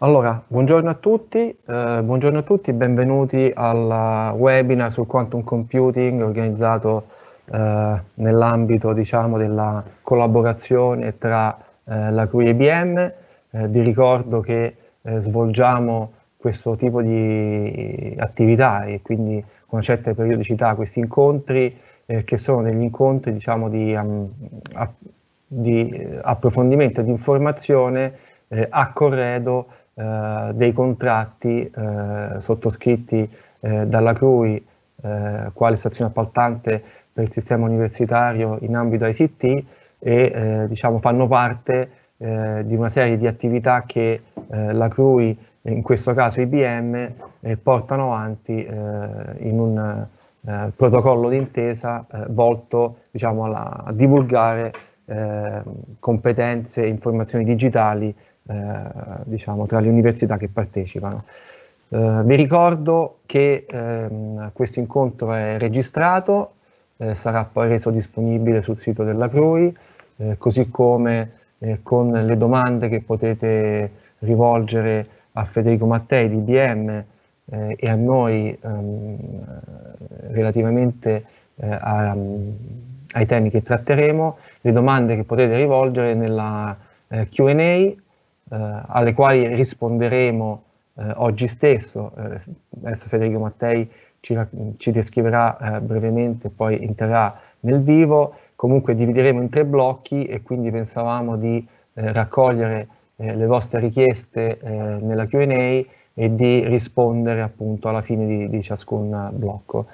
Allora, buongiorno a tutti, eh, buongiorno a tutti, benvenuti al webinar sul quantum computing organizzato eh, nell'ambito diciamo, della collaborazione tra eh, la CRU e IBM. Eh, vi ricordo che eh, svolgiamo questo tipo di attività e quindi con una certa periodicità questi incontri eh, che sono degli incontri diciamo, di, um, a, di approfondimento e di informazione a corredo eh, dei contratti eh, sottoscritti eh, dalla CRUI, eh, quale stazione appaltante per il sistema universitario in ambito ICT e diciamo, fanno parte di una serie di attività che la CRUI, in questo caso IBM, portano avanti in un eh, protocollo d'intesa eh, volto diciamo, alla, a divulgare eh, competenze e informazioni digitali eh, diciamo, tra le università che partecipano. Eh, vi ricordo che ehm, questo incontro è registrato, eh, sarà poi reso disponibile sul sito della CRUI, così come con le domande che potete rivolgere a Federico Mattei di BM eh, e a noi ehm, relativamente eh, a, ai temi che tratteremo, le domande che potete rivolgere nella eh, QA eh, alle quali risponderemo eh, oggi stesso. Eh, adesso Federico Mattei ci, ci descriverà brevemente, poi entrerà nel vivo. Comunque divideremo in tre blocchi e quindi pensavamo di raccogliere le vostre richieste nella Q&A e di rispondere appunto alla fine di, di ciascun blocco.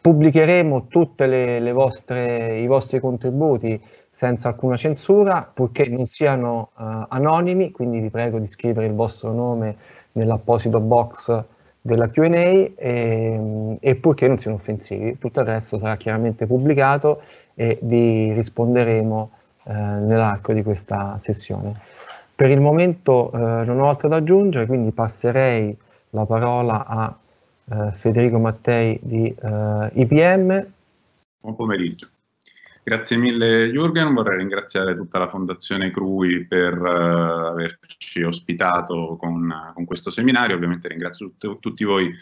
Pubblicheremo tutti i vostri contributi senza alcuna censura, purché non siano uh, anonimi, quindi vi prego di scrivere il vostro nome nell'apposito box della QA ehm, e, e, purché non siano offensivi. Tutto il resto sarà chiaramente pubblicato e vi risponderemo uh, nell'arco di questa sessione. Per il momento uh, non ho altro da aggiungere, quindi passerei la parola a Federico Mattei di IPM. Buon pomeriggio. Grazie mille Jürgen, vorrei ringraziare tutta la Fondazione CRUI per uh, averci ospitato con, con, questo seminario, ovviamente ringrazio tut tutti voi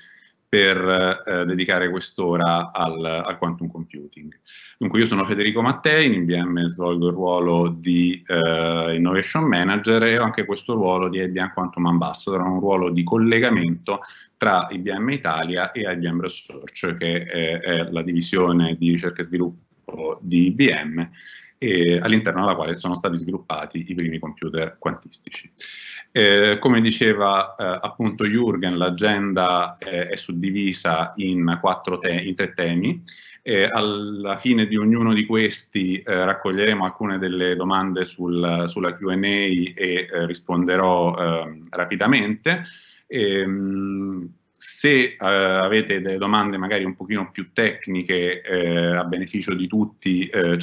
per eh, dedicare quest'ora al, al, quantum computing. Dunque io sono Federico Mattei, in IBM svolgo il ruolo di eh, Innovation Manager e ho anche questo ruolo di IBM Quantum Ambassador, un ruolo di collegamento tra IBM Italia e IBM Research, che è, è la divisione di ricerca e sviluppo gruppo di IBM eh, all'interno della quale sono stati sviluppati i primi computer quantistici. Eh, come diceva eh, appunto Jürgen, l'agenda eh, è suddivisa in, in, tre temi. Eh, alla fine di ognuno di questi raccoglieremo alcune delle domande sul, sulla QA e risponderò ehm, rapidamente. Ehm, se eh, avete delle domande magari un pochino più tecniche eh, a beneficio di tutti eh,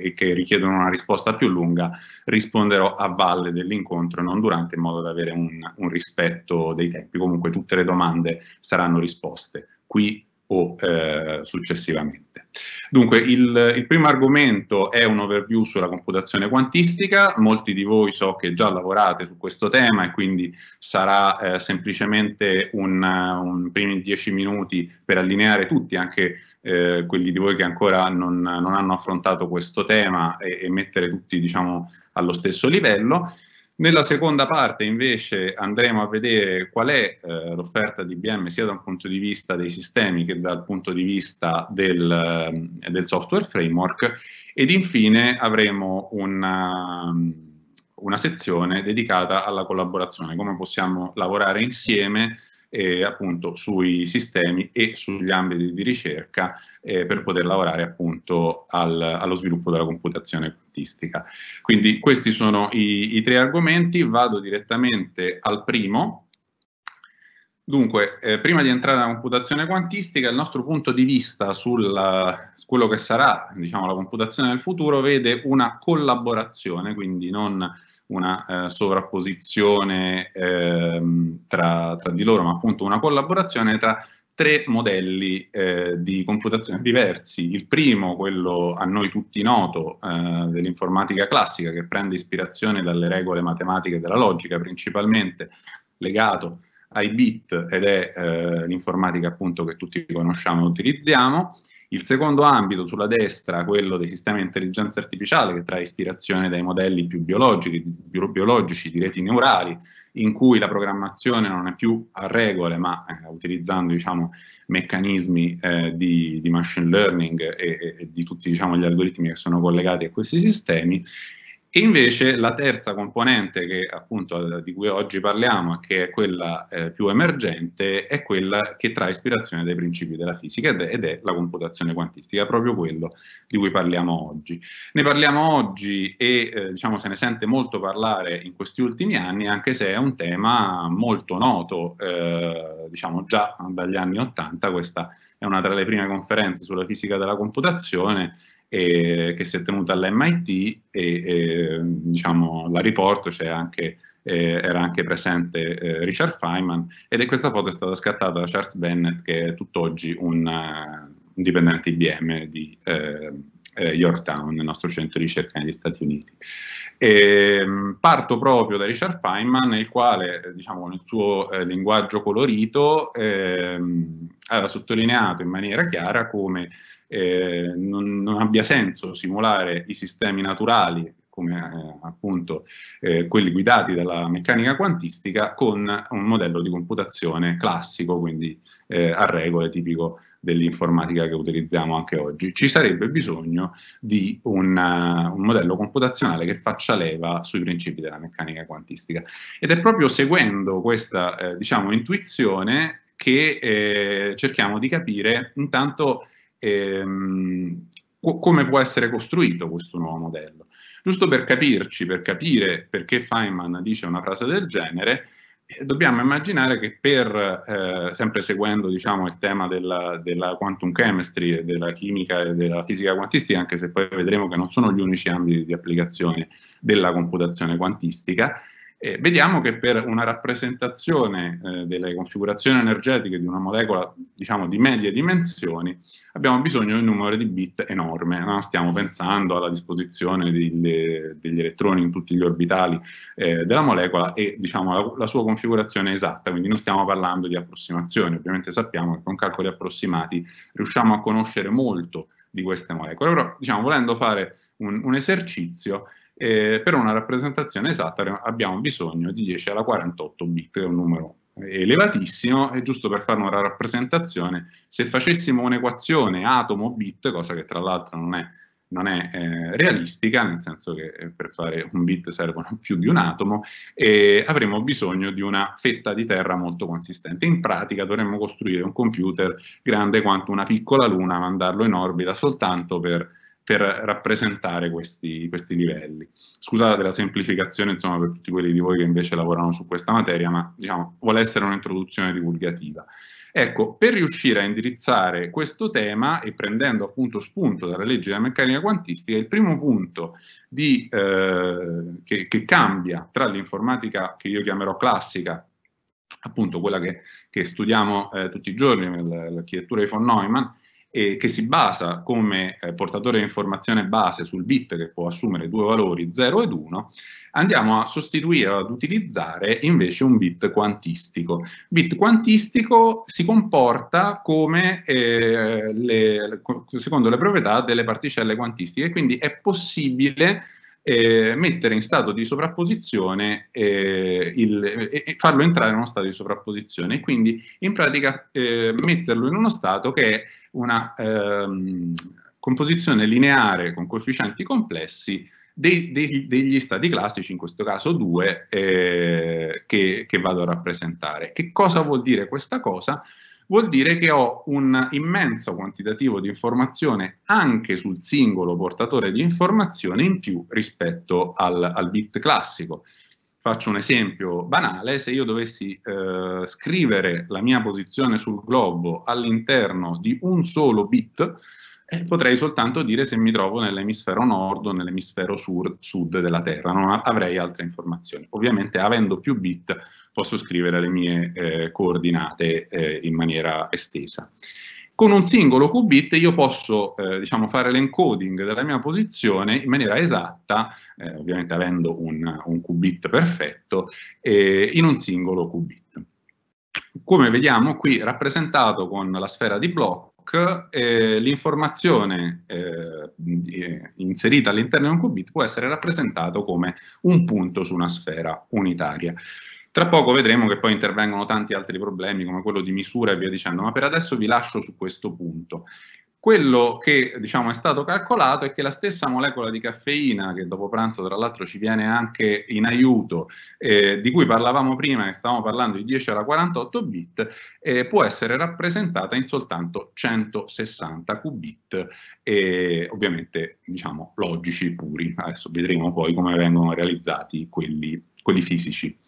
e che richiedono una risposta più lunga, risponderò a valle dell'incontro e non durante in modo da avere un, un rispetto dei tempi. Comunque tutte le domande saranno risposte qui o eh, successivamente. Dunque, il, il, primo argomento è un overview sulla computazione quantistica, molti di voi so che già lavorate su questo tema e quindi sarà eh, semplicemente un, un primi dieci minuti per allineare tutti, anche eh, quelli di voi che ancora non, non hanno affrontato questo tema e, e mettere tutti diciamo, allo stesso livello. Nella seconda parte invece andremo a vedere qual è eh, l'offerta di IBM sia dal punto di vista dei sistemi che dal punto di vista del, eh, del software framework ed infine avremo una, una, sezione dedicata alla collaborazione, come possiamo lavorare insieme eh, appunto sui sistemi e sugli ambiti di ricerca eh, per poter lavorare appunto al, allo sviluppo della computazione quantistica. Quindi questi sono i, i tre argomenti, vado direttamente al primo Dunque, eh, prima di entrare nella computazione quantistica, il nostro punto di vista su quello che sarà diciamo, la computazione del futuro vede una collaborazione, quindi non una eh, sovrapposizione ehm, tra, tra, di loro, ma appunto una collaborazione tra tre modelli eh, di computazione diversi. Il primo, quello a noi tutti noto eh, dell'informatica classica, che prende ispirazione dalle regole matematiche della logica, principalmente legato ai bit ed è eh, l'informatica appunto che tutti conosciamo e utilizziamo. Il secondo ambito sulla destra, quello dei sistemi di intelligenza artificiale, che trae ispirazione dai modelli più biologici, più biologici di reti neurali, in cui la programmazione non è più a regole, ma eh, utilizzando diciamo, meccanismi eh, di, di, machine learning e, e di tutti diciamo, gli algoritmi che sono collegati a questi sistemi. E invece la terza componente che, appunto, eh, di cui oggi parliamo, che è quella eh, più emergente, è quella che trae ispirazione dai principi della fisica ed è, ed è, la computazione quantistica, proprio quello di cui parliamo oggi. Ne parliamo oggi e eh, diciamo se ne sente molto parlare in questi ultimi anni, anche se è un tema molto noto, eh, diciamo già dagli anni Ottanta questa è una tra le prime conferenze sulla fisica della computazione eh, che si è tenuta all'MIT e, e diciamo, la riporto, c'è anche eh, era anche presente eh, Richard Feynman ed è questa foto è stata scattata da Charles Bennett che è tutt'oggi un, eh, un dipendente IBM di, eh, eh, Yorktown, nel nostro centro di ricerca negli Stati Uniti. E, ehm, parto proprio da Richard Feynman, eh, diciamo, il quale, diciamo, nel suo eh, linguaggio colorito, eh, aveva sottolineato in maniera chiara come eh, non, non abbia senso simulare i sistemi naturali come eh, appunto eh, quelli guidati dalla meccanica quantistica, con un modello di computazione classico, quindi eh, a regole tipico dell'informatica che utilizziamo anche oggi. Ci sarebbe bisogno di una, uh, un modello computazionale che faccia leva sui principi della meccanica quantistica. Ed è proprio seguendo questa eh, diciamo, intuizione che eh, cerchiamo di capire intanto ehm, come può essere costruito questo nuovo modello. Giusto per capirci, per capire perché Feynman dice una frase del genere, dobbiamo immaginare che per, eh, sempre seguendo diciamo, il tema della, della, quantum chemistry, della chimica e della fisica quantistica, anche se poi vedremo che non sono gli unici ambiti di applicazione della computazione quantistica, e vediamo che per una rappresentazione eh, delle configurazioni energetiche di una molecola diciamo, di medie dimensioni abbiamo bisogno di un numero di bit enorme. No? Stiamo pensando alla disposizione di, de, degli elettroni in tutti gli orbitali eh, della molecola e diciamo, la, la, sua configurazione esatta, quindi non stiamo parlando di approssimazioni. Ovviamente sappiamo che con calcoli approssimati riusciamo a conoscere molto di queste molecole. Però diciamo, volendo fare un, un esercizio eh, per una rappresentazione esatta abbiamo bisogno di 10 alla 48 bit, che è un numero elevatissimo e giusto per fare una rappresentazione, se facessimo un'equazione atomo-bit, cosa che tra l'altro non è, non è eh, realistica, nel senso che eh, per fare un bit servono più di un atomo, eh, avremmo bisogno di una fetta di terra molto consistente. In pratica dovremmo costruire un computer grande quanto una piccola luna, mandarlo in orbita soltanto per per rappresentare questi, questi livelli. Scusate la semplificazione insomma, per tutti quelli di voi che invece lavorano su questa materia, ma diciamo, vuole essere un'introduzione divulgativa. Ecco, per riuscire a indirizzare questo tema e prendendo appunto spunto dalla legge della meccanica quantistica, il primo punto di, eh, che, che cambia tra l'informatica che io chiamerò classica appunto quella che, che studiamo eh, tutti i giorni nell'architettura di von Neumann eh, che si basa come eh, portatore di informazione base sul bit che può assumere due valori 0 ed 1, andiamo a sostituire o ad utilizzare invece un bit quantistico. bit quantistico si comporta come, eh, le, secondo le proprietà delle particelle quantistiche, quindi è possibile eh, mettere in stato di sovrapposizione eh, il, e farlo entrare in uno stato di sovrapposizione quindi in pratica eh, metterlo in uno stato che è una ehm, composizione lineare con coefficienti complessi dei, dei, degli stati classici, in questo caso due, eh, che, che, vado a rappresentare. Che cosa vuol dire questa cosa? vuol dire che ho un immenso quantitativo di informazione anche sul singolo portatore di informazione in più rispetto al, al bit classico. Faccio un esempio banale, se io dovessi eh, scrivere la mia posizione sul globo all'interno di un solo bit, e eh, potrei soltanto dire se mi trovo nell'emisfero nord o nell'emisfero sur, sud della Terra, non avrei altre informazioni. Ovviamente avendo più bit posso scrivere le mie eh, coordinate eh, in maniera estesa. Con un singolo qubit io posso eh, diciamo, fare l'encoding della mia posizione in maniera esatta, eh, ovviamente avendo un, un qubit perfetto, in un singolo qubit come vediamo qui rappresentato con la sfera di Bloch block, eh, l'informazione eh, eh, inserita all'interno di un qubit può essere rappresentata come un punto su una sfera unitaria. Tra poco vedremo che poi intervengono tanti altri problemi come quello di misura e via dicendo, ma per adesso vi lascio su questo punto. Quello che diciamo, è stato calcolato è che la stessa molecola di caffeina, che dopo pranzo tra l'altro ci viene anche in aiuto, eh, di cui parlavamo prima, che stavamo parlando di 10 alla 48 bit, eh, può essere rappresentata in soltanto 160 qubit, eh, ovviamente diciamo, logici puri. Adesso vedremo poi come vengono realizzati quelli, quelli fisici.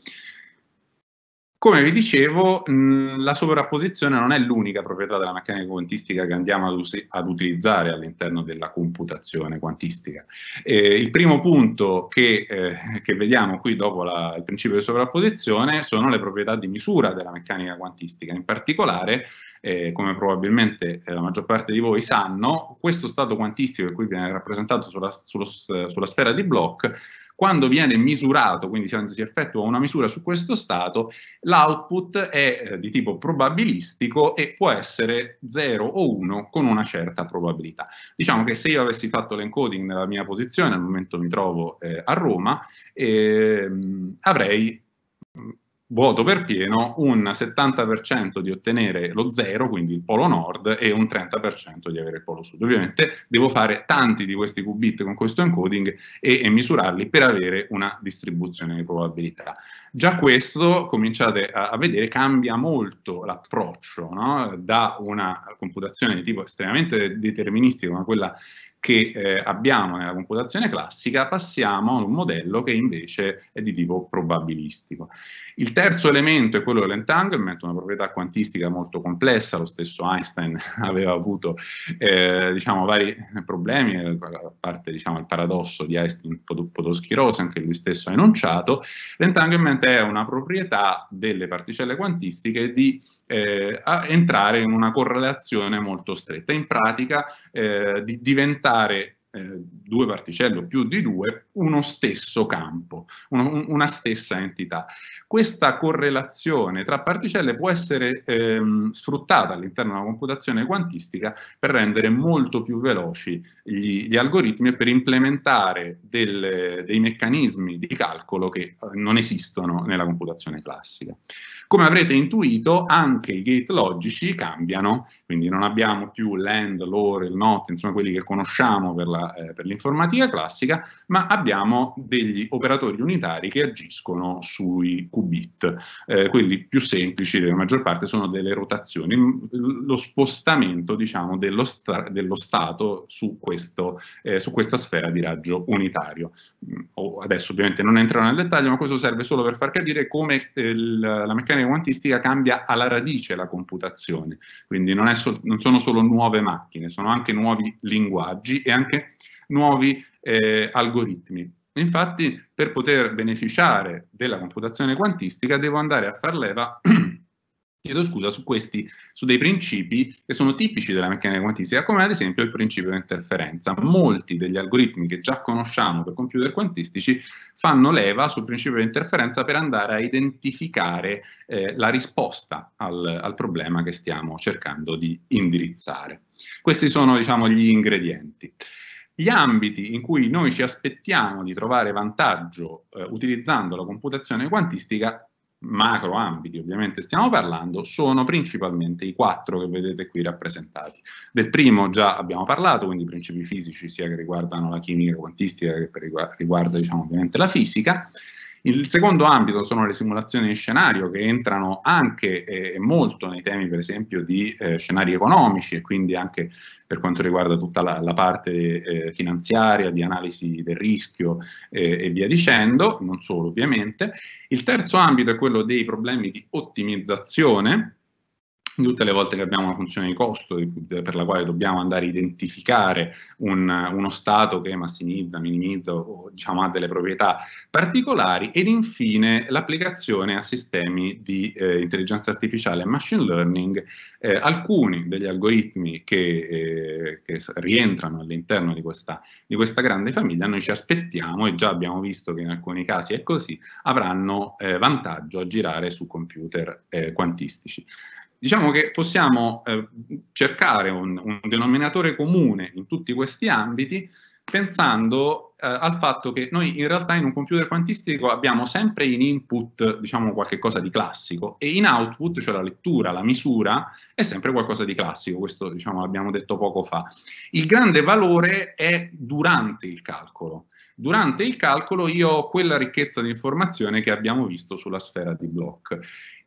Come vi dicevo, la sovrapposizione non è l'unica proprietà della meccanica quantistica che andiamo ad, ad utilizzare all'interno della computazione quantistica. Eh, il primo punto che, eh, che vediamo qui dopo la, il principio di sovrapposizione sono le proprietà di misura della meccanica quantistica, in particolare eh, come probabilmente eh, la maggior parte di voi sanno, questo stato quantistico che qui viene rappresentato sulla, sullo, eh, sulla sfera di Bloch quando viene misurato, quindi si effettua una misura su questo stato, l'output è eh, di tipo probabilistico e può essere 0 o 1 con una certa probabilità. Diciamo che se io avessi fatto l'encoding nella mia posizione, al momento mi trovo eh, a Roma, ehm, avrei vuoto per pieno, un 70% di ottenere lo zero, quindi il polo nord, e un 30% di avere il polo sud. Ovviamente devo fare tanti di questi qubit con questo encoding e, e misurarli per avere una distribuzione di probabilità. Già questo, cominciate a, a vedere, cambia molto l'approccio no? da una computazione di tipo estremamente deterministico, come quella che eh, abbiamo nella computazione classica passiamo a un modello che invece è di tipo probabilistico. Il terzo elemento è quello dell'entanglement, una proprietà quantistica molto complessa, lo stesso Einstein aveva avuto eh, diciamo, vari problemi, eh, a parte diciamo, il paradosso di Einstein-Podolsky-Rosen che lui stesso ha enunciato. L'entanglement è una proprietà delle particelle quantistiche di eh, a entrare in una correlazione molto stretta, in pratica eh, di diventare eh, due particelle o più di due, uno stesso campo, uno, una stessa entità. Questa correlazione tra particelle può essere ehm, sfruttata all'interno della computazione quantistica per rendere molto più veloci gli, gli algoritmi e per implementare del, dei meccanismi di calcolo che eh, non esistono nella computazione classica. Come avrete intuito, anche i gate logici cambiano, quindi non abbiamo più l'end, l'OR, il NOT, insomma quelli che conosciamo per eh, l'informatica eh, classica, ma abbiamo degli operatori unitari che agiscono sui qubit. Eh, quelli più semplici della maggior parte sono delle rotazioni, mm, lo spostamento diciamo, dello, sta dello stato su, questo, eh, su, questa sfera di raggio unitario. Mm, adesso ovviamente non entrerò nel dettaglio, ma questo serve solo per far capire come eh, la meccanica quantistica cambia alla radice la computazione, quindi non, so non sono solo nuove macchine, sono anche nuovi linguaggi e anche nuovi eh, algoritmi. Infatti, per poter beneficiare della computazione quantistica, devo andare a far leva chiedo scusa, su, questi, su dei principi che sono tipici della meccanica quantistica, come ad esempio il principio di interferenza. Molti degli algoritmi che già conosciamo per computer quantistici fanno leva sul principio di interferenza per andare a identificare eh, la risposta al, al, problema che stiamo cercando di indirizzare. Questi sono diciamo, gli ingredienti. Gli ambiti in cui noi ci aspettiamo di trovare vantaggio eh, utilizzando la computazione quantistica, macro ambiti ovviamente stiamo parlando, sono principalmente i quattro che vedete qui rappresentati. Del primo già abbiamo parlato, quindi principi fisici sia che riguardano la chimica quantistica che riguarda diciamo, ovviamente la fisica. Il secondo ambito sono le simulazioni di scenario che entrano anche e eh, molto nei temi per esempio di eh, scenari economici e quindi anche per quanto riguarda tutta la, la parte eh, finanziaria, di analisi del rischio eh, e via dicendo, non solo ovviamente. Il terzo ambito è quello dei problemi di ottimizzazione tutte le volte che abbiamo una funzione di costo per la quale dobbiamo andare a identificare un, uno stato che massimizza, minimizza o diciamo, ha delle proprietà particolari ed infine l'applicazione a sistemi di eh, intelligenza artificiale e machine learning, eh, alcuni degli algoritmi che, eh, che rientrano all'interno di di questa, grande famiglia, noi ci aspettiamo e già abbiamo visto che in alcuni casi è così, avranno eh, vantaggio a girare su computer eh, quantistici. Diciamo che possiamo eh, cercare un, un, denominatore comune in tutti questi ambiti pensando eh, al fatto che noi in realtà in un computer quantistico abbiamo sempre in input diciamo qualcosa di classico e in output, cioè la lettura, la misura, è sempre qualcosa di classico, questo diciamo l'abbiamo detto poco fa. Il grande valore è durante il calcolo. Durante il calcolo io ho quella ricchezza di informazione che abbiamo visto sulla sfera di Bloch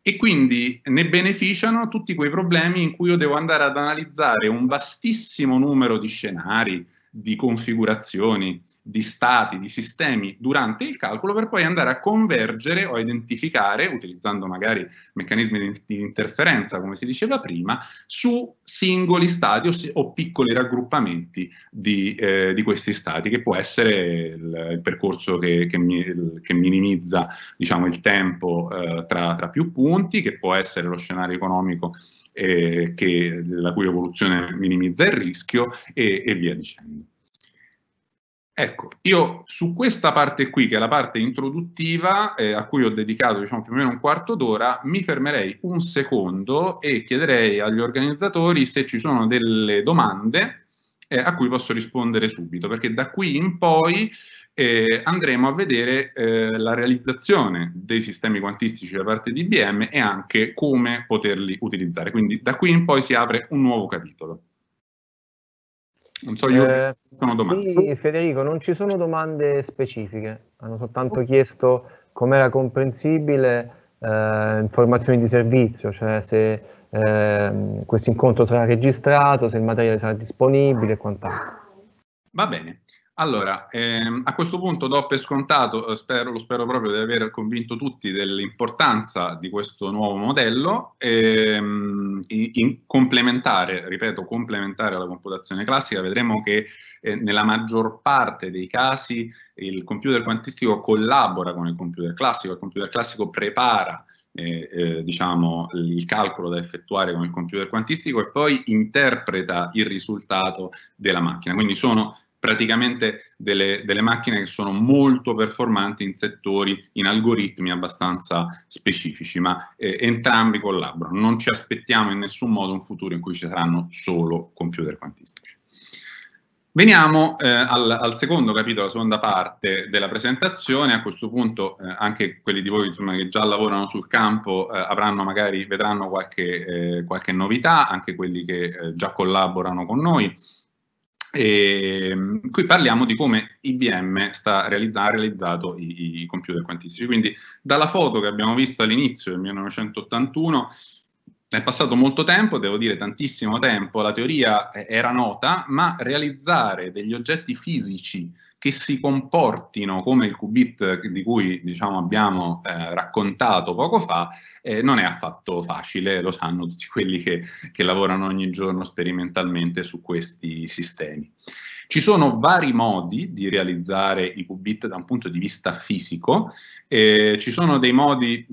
e quindi ne beneficiano tutti quei problemi in cui io devo andare ad analizzare un vastissimo numero di scenari, di configurazioni, di stati, di sistemi durante il calcolo per poi andare a convergere o a identificare, utilizzando magari meccanismi di interferenza, come si diceva prima, su singoli stati o, o piccoli raggruppamenti di, eh, di, questi stati, che può essere il, il percorso che, che, mi, che, minimizza diciamo, il tempo eh, tra, tra più punti, che può essere lo scenario economico eh, che, la cui evoluzione minimizza il rischio e, e via dicendo. Ecco, io su questa parte qui, che è la parte introduttiva, eh, a cui ho dedicato diciamo, più o meno un quarto d'ora, mi fermerei un secondo e chiederei agli organizzatori se ci sono delle domande eh, a cui posso rispondere subito, perché da qui in poi eh, andremo a vedere eh, la realizzazione dei sistemi quantistici da parte di IBM e anche come poterli utilizzare. Quindi da qui in poi si apre un nuovo capitolo. Non so, io eh, sono domande. Sì, Federico, non ci sono domande specifiche, hanno soltanto chiesto com'era comprensibile eh, informazioni di servizio, cioè se eh, questo incontro sarà registrato, se il materiale sarà disponibile e quant'altro. Va bene, allora, ehm, a questo punto do per scontato, eh, spero, lo spero proprio di aver convinto tutti dell'importanza di questo nuovo modello, ehm, in, complementare, ripeto, complementare alla computazione classica, vedremo che eh, nella maggior parte dei casi il computer quantistico collabora con il computer classico, il computer classico prepara eh, eh, diciamo, il calcolo da effettuare con il computer quantistico e poi interpreta il risultato della macchina. Quindi sono praticamente delle, delle, macchine che sono molto performanti in settori, in algoritmi abbastanza specifici, ma eh, entrambi collaborano. Non ci aspettiamo in nessun modo un futuro in cui ci saranno solo computer quantistici. Veniamo eh, al, al, secondo capitolo, la seconda parte della presentazione. A questo punto eh, anche quelli di voi insomma, che già lavorano sul campo eh, avranno magari, vedranno qualche, eh, qualche, novità, anche quelli che eh, già collaborano con noi. E, ehm, qui parliamo di come IBM sta realizza, ha realizzato i, i, computer quantistici. Quindi dalla foto che abbiamo visto all'inizio del 1981 è passato molto tempo, devo dire tantissimo tempo, la teoria eh, era nota, ma realizzare degli oggetti fisici che si comportino come il qubit di cui diciamo, abbiamo eh, raccontato poco fa, eh, non è affatto facile, lo sanno tutti quelli che, che lavorano ogni giorno sperimentalmente su questi sistemi. Ci sono vari modi di realizzare i qubit da un punto di vista fisico, eh, ci sono dei modi,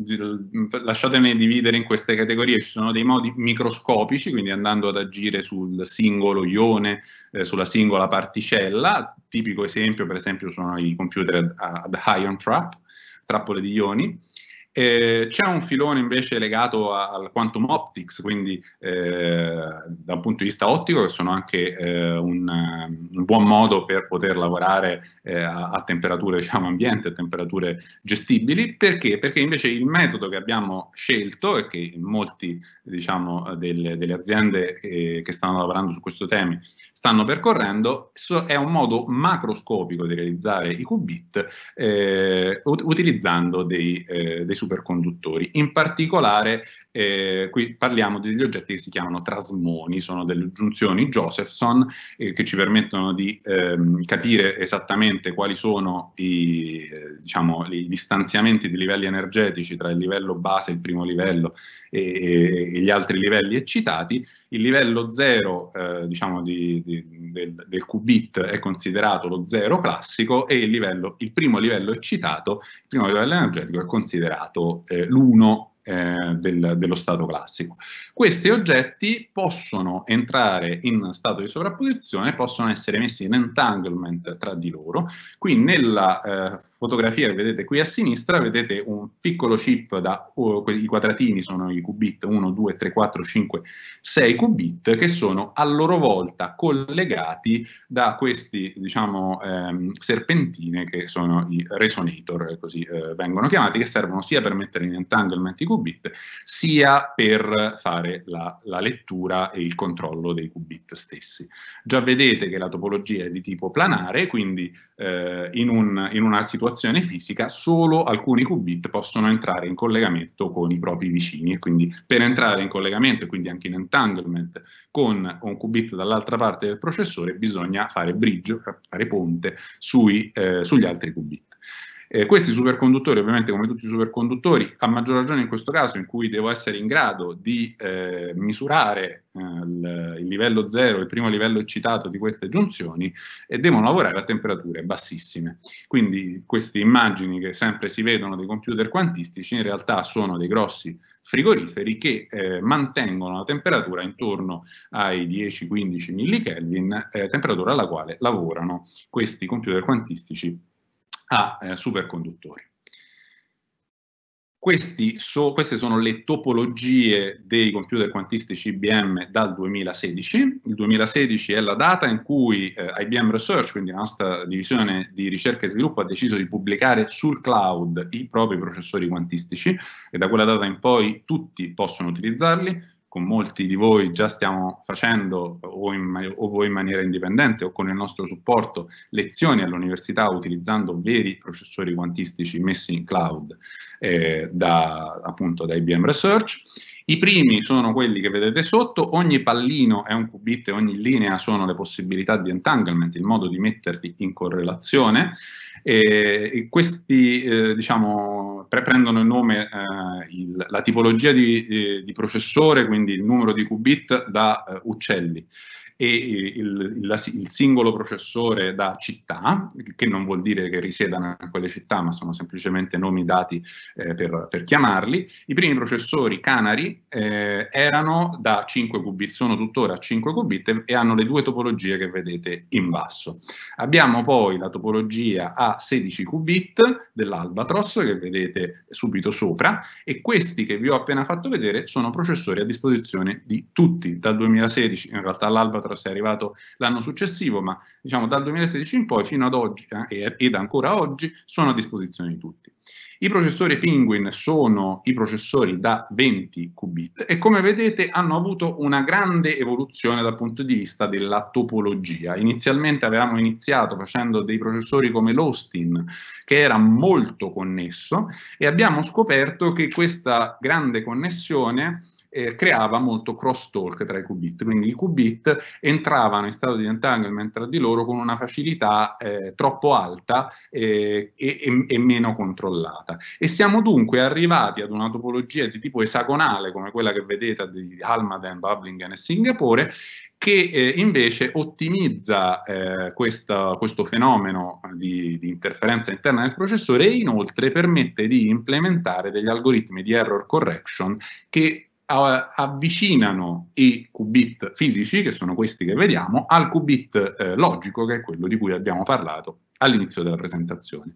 lasciatemi dividere in queste categorie, ci sono dei modi microscopici, quindi andando ad agire sul singolo ione, eh, sulla singola particella, tipico esempio per esempio sono i computer ad, ad ion trap, trappole di ioni, eh, c'è un filone invece legato al quantum optics, quindi eh, da un punto di vista ottico, che sono anche eh, un, un, buon modo per poter lavorare eh, a, a, temperature diciamo, ambiente, a temperature gestibili. Perché? Perché invece il metodo che abbiamo scelto e che molti diciamo, delle, delle, aziende che, eh, che stanno lavorando su questo tema stanno percorrendo è un modo macroscopico di realizzare i qubit eh, utilizzando dei, eh, dei superconduttori. In particolare, eh, qui parliamo degli oggetti che si chiamano trasmoni, sono delle giunzioni Josephson eh, che ci permettono di ehm, capire esattamente quali sono i, eh, diciamo, i, distanziamenti di livelli energetici tra il livello base, il primo livello e, e gli altri livelli eccitati. Il livello 0 eh, diciamo di, di, del, del qubit è considerato lo 0 classico e il, livello, il primo livello eccitato, il primo livello energetico è considerato fatto eh, l'uno eh, del, dello stato classico. Questi oggetti possono entrare in stato di sovrapposizione, possono essere messi in entanglement tra di loro. Qui nella eh, fotografia che vedete qui a sinistra vedete un piccolo chip da, oh, i quadratini sono i qubit 1, 2, 3, 4, 5, 6 qubit che sono a loro volta collegati da questi diciamo ehm, serpentine che sono i resonator, così eh, vengono chiamati, che servono sia per mettere in entanglement i qubit qubit, sia per fare la, la lettura e il controllo dei qubit stessi. Già vedete che la topologia è di tipo planare, quindi eh, in, un, in una situazione fisica solo alcuni qubit possono entrare in collegamento con i propri vicini e quindi per entrare in collegamento e quindi anche in entanglement con un qubit dall'altra parte del processore bisogna fare bridge, fare ponte sui, eh, sugli altri qubit. Eh, questi superconduttori, ovviamente come tutti i superconduttori, a maggior ragione in questo caso in cui devo essere in grado di eh, misurare eh, il, livello zero, il primo livello eccitato di queste giunzioni, e devono lavorare a temperature bassissime. Quindi queste immagini che sempre si vedono dei computer quantistici in realtà sono dei grossi frigoriferi che eh, mantengono la temperatura intorno ai 10-15 millikelvin, eh, temperatura alla quale lavorano questi computer quantistici a eh, superconduttori. So, queste sono le topologie dei computer quantistici IBM dal 2016. Il 2016 è la data in cui eh, IBM Research, quindi la nostra divisione di ricerca e sviluppo, ha deciso di pubblicare sul cloud i propri processori quantistici e da quella data in poi tutti possono utilizzarli con molti di voi già stiamo facendo o, in, o voi in maniera indipendente o con il nostro supporto lezioni all'università utilizzando veri processori quantistici messi in cloud eh, da, appunto da IBM Research i primi sono quelli che vedete sotto, ogni pallino è un qubit e ogni linea sono le possibilità di entanglement, il modo di metterli in correlazione. E questi eh, diciamo, prendono il nome, eh, il, la tipologia di, eh, di, processore, quindi il numero di qubit da eh, uccelli e il, il, il, singolo processore da città, che non vuol dire che risiedano in quelle città, ma sono semplicemente nomi dati eh, per, per, chiamarli. I primi processori canari eh, erano da 5 qubit, sono tuttora a 5 qubit e hanno le due topologie che vedete in basso. Abbiamo poi la topologia a 16 qubit dell'Albatros che vedete subito sopra e questi che vi ho appena fatto vedere sono processori a disposizione di tutti dal 2016, in realtà l'Albatros Alcatraz è arrivato l'anno successivo, ma diciamo dal 2016 in poi fino ad oggi eh, ed ancora oggi sono a disposizione di tutti. I processori Penguin sono i processori da 20 qubit e come vedete hanno avuto una grande evoluzione dal punto di vista della topologia. Inizialmente avevamo iniziato facendo dei processori come l'Austin che era molto connesso e abbiamo scoperto che questa grande connessione eh, creava molto cross-talk tra i qubit, quindi i qubit entravano in stato di entanglement tra di loro con una facilità eh, troppo alta eh, e, e, e, meno controllata. E siamo dunque arrivati ad una topologia di tipo esagonale come quella che vedete di Halmaden, Bablingen e Singapore che eh, invece ottimizza eh, questa, questo fenomeno di, di, interferenza interna del processore e inoltre permette di implementare degli algoritmi di error correction che avvicinano i qubit fisici, che sono questi che vediamo, al qubit eh, logico, che è quello di cui abbiamo parlato all'inizio della presentazione.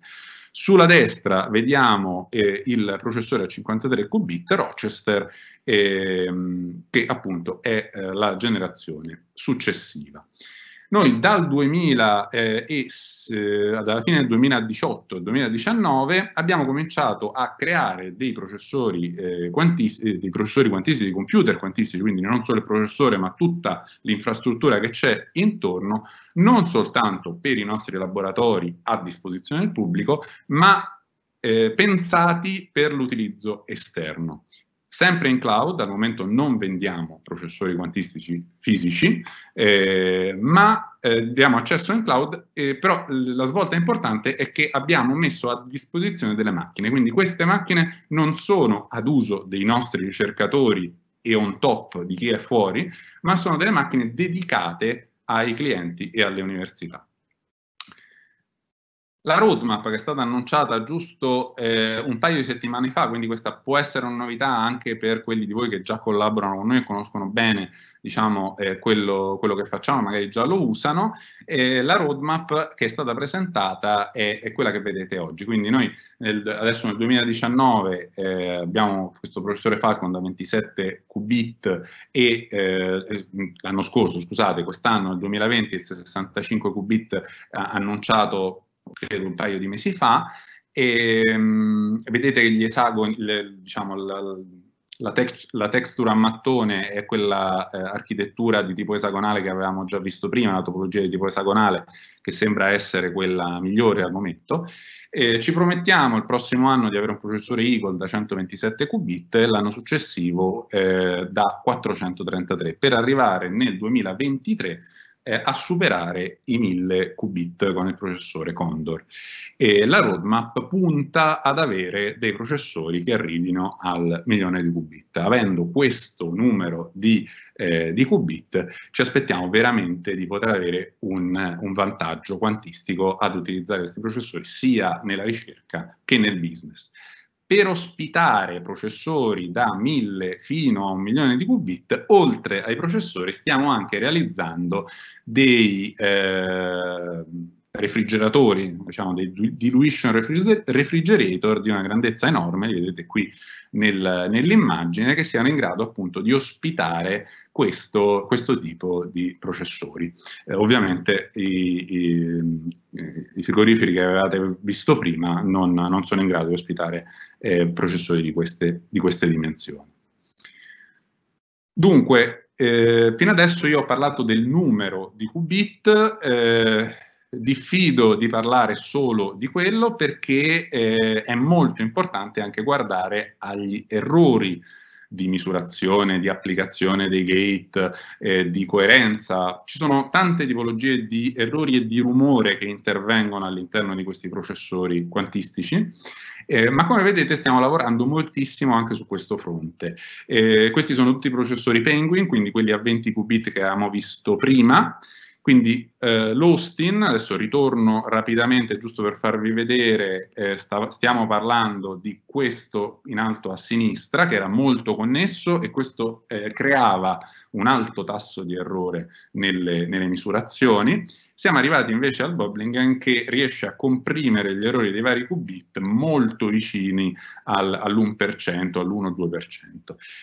Sulla destra vediamo eh, il processore a 53 qubit Rochester, eh, che appunto è eh, la generazione successiva. Noi dal 2000 eh, e eh, dalla fine del 2018-2019 al abbiamo cominciato a creare dei processori, eh, quantistici, eh, dei processori quantistici, dei computer quantistici, quindi non solo il processore ma tutta l'infrastruttura che c'è intorno, non soltanto per i nostri laboratori a disposizione del pubblico, ma eh, pensati per l'utilizzo esterno sempre in cloud, al momento non vendiamo processori quantistici fisici, eh, ma eh, diamo accesso in cloud, eh, però la svolta importante è che abbiamo messo a disposizione delle macchine, quindi queste macchine non sono ad uso dei nostri ricercatori e on top di chi è fuori, ma sono delle macchine dedicate ai clienti e alle università. La roadmap che è stata annunciata giusto eh, un paio di settimane fa, quindi questa può essere una novità anche per quelli di voi che già collaborano con noi e conoscono bene diciamo, eh, quello, quello, che facciamo, magari già lo usano, eh, la roadmap che è stata presentata è, è quella che vedete oggi. Quindi noi nel, adesso nel 2019 eh, abbiamo questo processore Falcon da 27 qubit e eh, l'anno scorso, scusate, quest'anno nel 2020 il 65 qubit eh, annunciato credo un paio di mesi fa, e ehm, vedete che gli esagoni, le, diciamo, la, la, tex, la, textura a mattone è quella eh, architettura di tipo esagonale che avevamo già visto prima, la topologia di tipo esagonale, che sembra essere quella migliore al momento. E ci promettiamo il prossimo anno di avere un processore Eagle da 127 qubit e l'anno successivo eh, da 433, per arrivare nel 2023 eh, a superare i 1000 qubit con il processore Condor. E la roadmap punta ad avere dei processori che arrivino al milione di qubit. Avendo questo numero di, eh, di qubit ci aspettiamo veramente di poter avere un, un vantaggio quantistico ad utilizzare questi processori sia nella ricerca che nel business per ospitare processori da 1000 fino a un milione di qubit, oltre ai processori stiamo anche realizzando dei... Eh, refrigeratori, diciamo dei dilution refrigerator di una grandezza enorme, li vedete qui nel, nell'immagine, che siano in grado appunto di ospitare questo, questo tipo di processori. Eh, ovviamente i, i, i, frigoriferi che avevate visto prima non, non sono in grado di ospitare eh, processori di queste, di queste dimensioni. Dunque, eh, fino adesso io ho parlato del numero di qubit, eh, diffido di parlare solo di quello perché eh, è molto importante anche guardare agli errori di misurazione, di applicazione dei gate, eh, di coerenza. Ci sono tante tipologie di errori e di rumore che intervengono all'interno di questi processori quantistici, eh, ma come vedete stiamo lavorando moltissimo anche su questo fronte. Eh, questi sono tutti i processori Penguin, quindi quelli a 20 qubit che avevamo visto prima, quindi eh, l'Austin, adesso ritorno rapidamente giusto per farvi vedere, eh, sta, stiamo parlando di questo in alto a sinistra che era molto connesso e questo eh, creava un alto tasso di errore nelle, nelle misurazioni. Siamo arrivati invece al Boblingen che riesce a comprimere gli errori dei vari qubit molto vicini al, all'1%, all'1-2%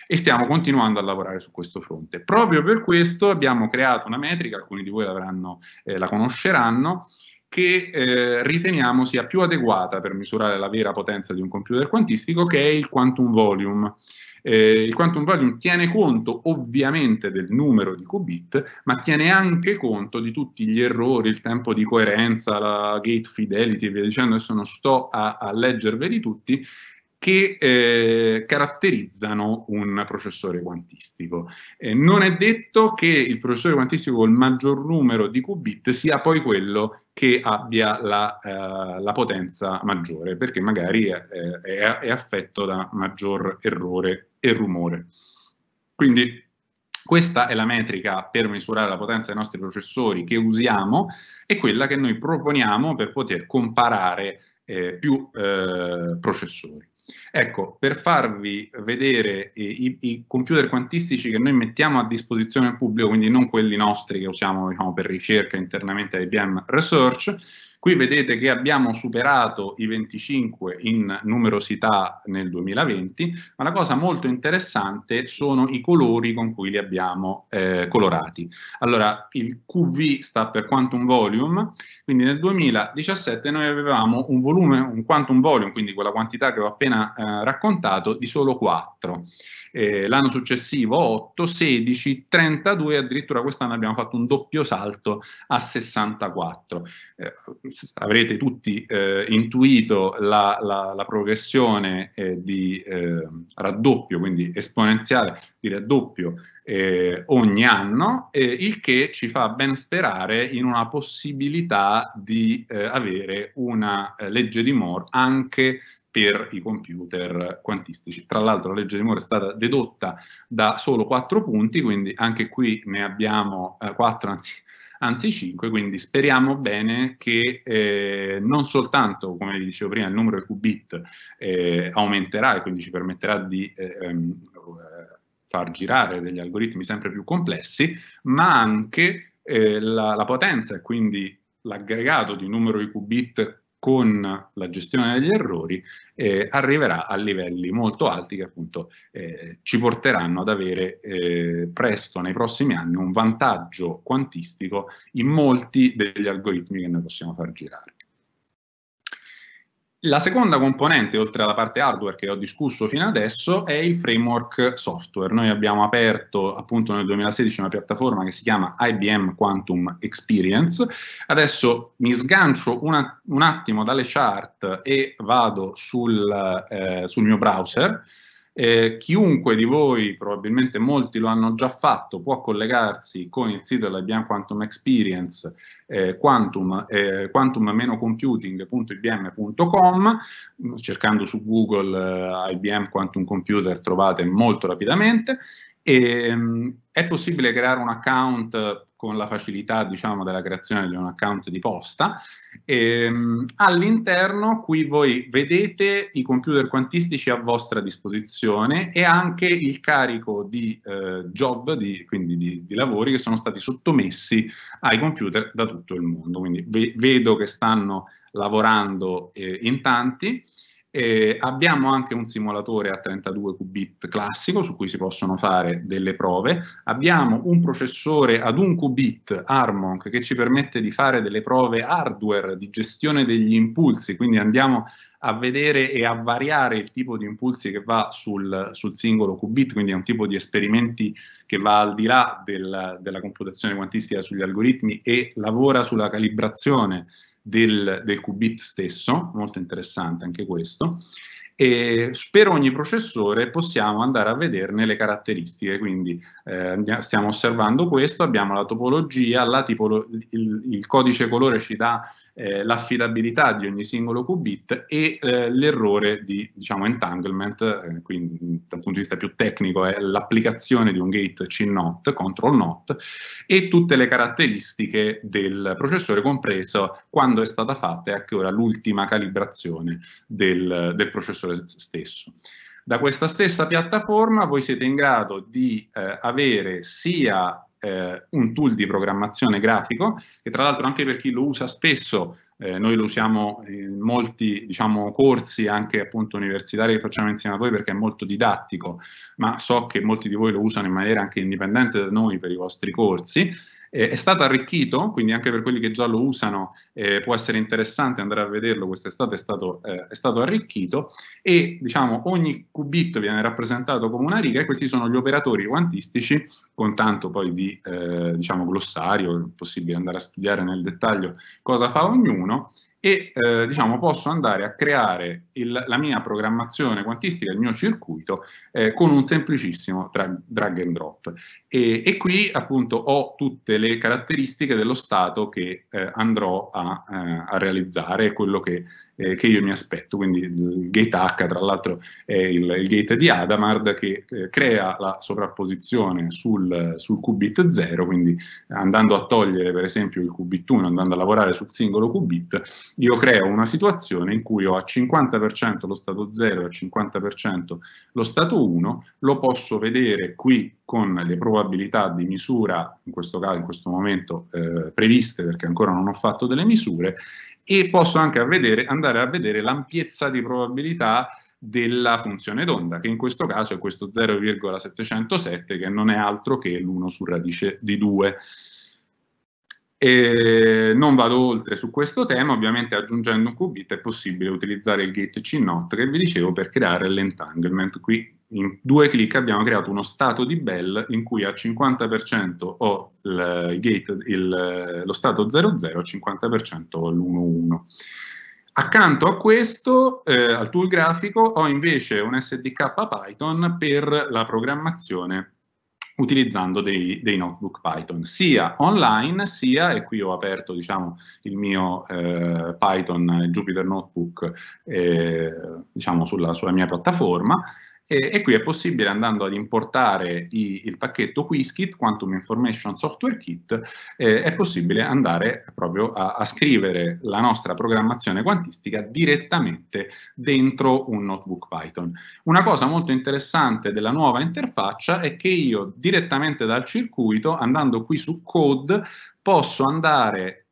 e stiamo continuando a lavorare su questo fronte. Proprio per questo abbiamo creato una metrica, alcuni di voi l'avranno eh, la conosceranno, che eh, riteniamo sia più adeguata per misurare la vera potenza di un computer quantistico, che è il quantum volume. Eh, il quantum volume tiene conto ovviamente del numero di qubit, ma tiene anche conto di tutti gli errori, il tempo di coerenza, la gate fidelity e via dicendo. Adesso non sto a, a leggerveli tutti, che eh, caratterizzano un processore quantistico. Eh, non è detto che il processore quantistico con il maggior numero di qubit sia poi quello che abbia la, eh, la potenza maggiore, perché magari è, è, è, affetto da maggior errore e rumore. Quindi questa è la metrica per misurare la potenza dei nostri processori che usiamo e quella che noi proponiamo per poter comparare eh, più eh, processori. Ecco, per farvi vedere eh, i, i, computer quantistici che noi mettiamo a disposizione al pubblico, quindi non quelli nostri che usiamo diciamo, per ricerca internamente a IBM Research, Qui vedete che abbiamo superato i 25 in numerosità nel 2020, ma la cosa molto interessante sono i colori con cui li abbiamo eh, colorati. Allora, il QV sta per quantum volume, quindi nel 2017 noi avevamo un volume, un quantum volume, quindi quella quantità che ho appena eh, raccontato, di solo 4 eh, l'anno successivo 8, 16, 32, addirittura quest'anno abbiamo fatto un doppio salto a 64. Eh, avrete tutti eh, intuito la, la, la progressione eh, di eh, raddoppio, quindi esponenziale di raddoppio eh, ogni anno, il che ci fa ben sperare in una possibilità di avere una legge di Moore anche per i computer quantistici. Tra l'altro la legge di Moore è stata dedotta da solo 4 punti, quindi anche qui ne abbiamo eh, 4, anzi, anzi 5, quindi speriamo bene che eh, non soltanto, come vi dicevo prima, il numero di qubit eh, aumenterà e quindi ci permetterà di eh, ehm, far girare degli algoritmi sempre più complessi, ma anche eh, la, la potenza e quindi l'aggregato di numero di qubit con la gestione degli errori eh, arriverà a livelli molto alti che appunto eh, ci porteranno ad avere eh, presto nei prossimi anni un vantaggio quantistico in molti degli algoritmi che noi possiamo far girare. La seconda componente, oltre alla parte hardware che ho discusso fino adesso, è il framework software. Noi abbiamo aperto appunto nel 2016 una piattaforma che si chiama IBM Quantum Experience. Adesso mi sgancio una, un attimo dalle chart e vado sul, eh, sul mio browser. Eh, chiunque di voi, probabilmente molti lo hanno già fatto, può collegarsi con il sito dell'IBM Quantum Experience, eh, quantum, eh, quantum-computing.ibm.com, cercando su Google eh, IBM Quantum Computer trovate molto rapidamente e, ehm, è possibile creare un account con la facilità diciamo, della creazione di un account di posta. E, ehm, all'interno qui voi vedete i computer quantistici a vostra disposizione e anche il carico di eh, job, di, quindi di, di, lavori che sono stati sottomessi ai computer da tutto il mondo. Quindi ve, vedo che stanno lavorando eh, in tanti. Eh, abbiamo anche un simulatore a 32 qubit classico su cui si possono fare delle prove. Abbiamo un processore ad 1 qubit Armonc che ci permette di fare delle prove hardware di gestione degli impulsi, quindi andiamo a vedere e a variare il tipo di impulsi che va sul, sul singolo qubit, quindi è un tipo di esperimenti che va al di là del, della computazione quantistica sugli algoritmi e lavora sulla calibrazione del, del qubit stesso, molto interessante anche questo, e per ogni processore possiamo andare a vederne le caratteristiche, quindi eh, stiamo osservando questo, abbiamo la topologia, la tipolo- il, il, codice colore ci dà eh, l'affidabilità di ogni singolo qubit e eh, l'errore di diciamo, entanglement, eh, quindi mm, dal punto di vista più tecnico è l'applicazione di un gate C-NOT, control NOT, e tutte le caratteristiche del processore, compreso quando è stata fatta e a che ora l'ultima calibrazione del, del processore processore stesso. Da questa stessa piattaforma voi siete in grado di eh, avere sia eh, un tool di programmazione grafico, che tra l'altro anche per chi lo usa spesso, eh, noi lo usiamo in molti diciamo, corsi anche appunto universitari che facciamo insieme a voi perché è molto didattico, ma so che molti di voi lo usano in maniera anche indipendente da noi per i vostri corsi, eh, è stato arricchito, quindi anche per quelli che già lo usano eh, può essere interessante andare a vederlo, quest'estate è stato, eh, è stato arricchito e diciamo ogni qubit viene rappresentato come una riga e questi sono gli operatori quantistici con tanto poi di eh, diciamo, glossario, è possibile andare a studiare nel dettaglio cosa fa ognuno e eh, diciamo, posso andare a creare il, la mia programmazione quantistica, il mio circuito, eh, con un semplicissimo drag, drag and drop. E, e, qui appunto ho tutte le caratteristiche dello stato che eh, andrò a, eh, a, realizzare, quello che eh, che io mi aspetto. Quindi il gate H, tra l'altro, è il, il gate di Adamard che eh, crea la sovrapposizione sul, sul qubit 0, quindi andando a togliere per esempio il qubit 1, andando a lavorare sul singolo qubit, io creo una situazione in cui ho a 50% lo stato 0 e a 50% lo stato 1, lo posso vedere qui con le probabilità di misura, in questo caso, in questo momento, eh, previste, perché ancora non ho fatto delle misure, e posso anche vedere, andare a vedere l'ampiezza di probabilità della funzione d'onda, che in questo caso è questo 0,707 che non è altro che l'1 su radice di 2. E non vado oltre su questo tema, ovviamente aggiungendo un qubit è possibile utilizzare il gate C-NOT che vi dicevo per creare l'entanglement qui in due clic abbiamo creato uno stato di Bell in cui al 50% ho il gate, il, lo stato 00, al 50% ho l'11. Accanto a questo, eh, al tool grafico, ho invece un SDK Python per la programmazione utilizzando dei, dei, notebook Python, sia online sia, e qui ho aperto diciamo, il mio eh, Python Jupyter Notebook eh, diciamo, sulla, sulla, mia piattaforma, e, e qui è possibile andando ad importare i, il pacchetto Quizkit, Quantum Information Software Kit, eh, è possibile andare proprio a, a, scrivere la nostra programmazione quantistica direttamente dentro un notebook Python. Una cosa molto interessante della nuova interfaccia è che io direttamente dal circuito, andando qui su Code, posso andare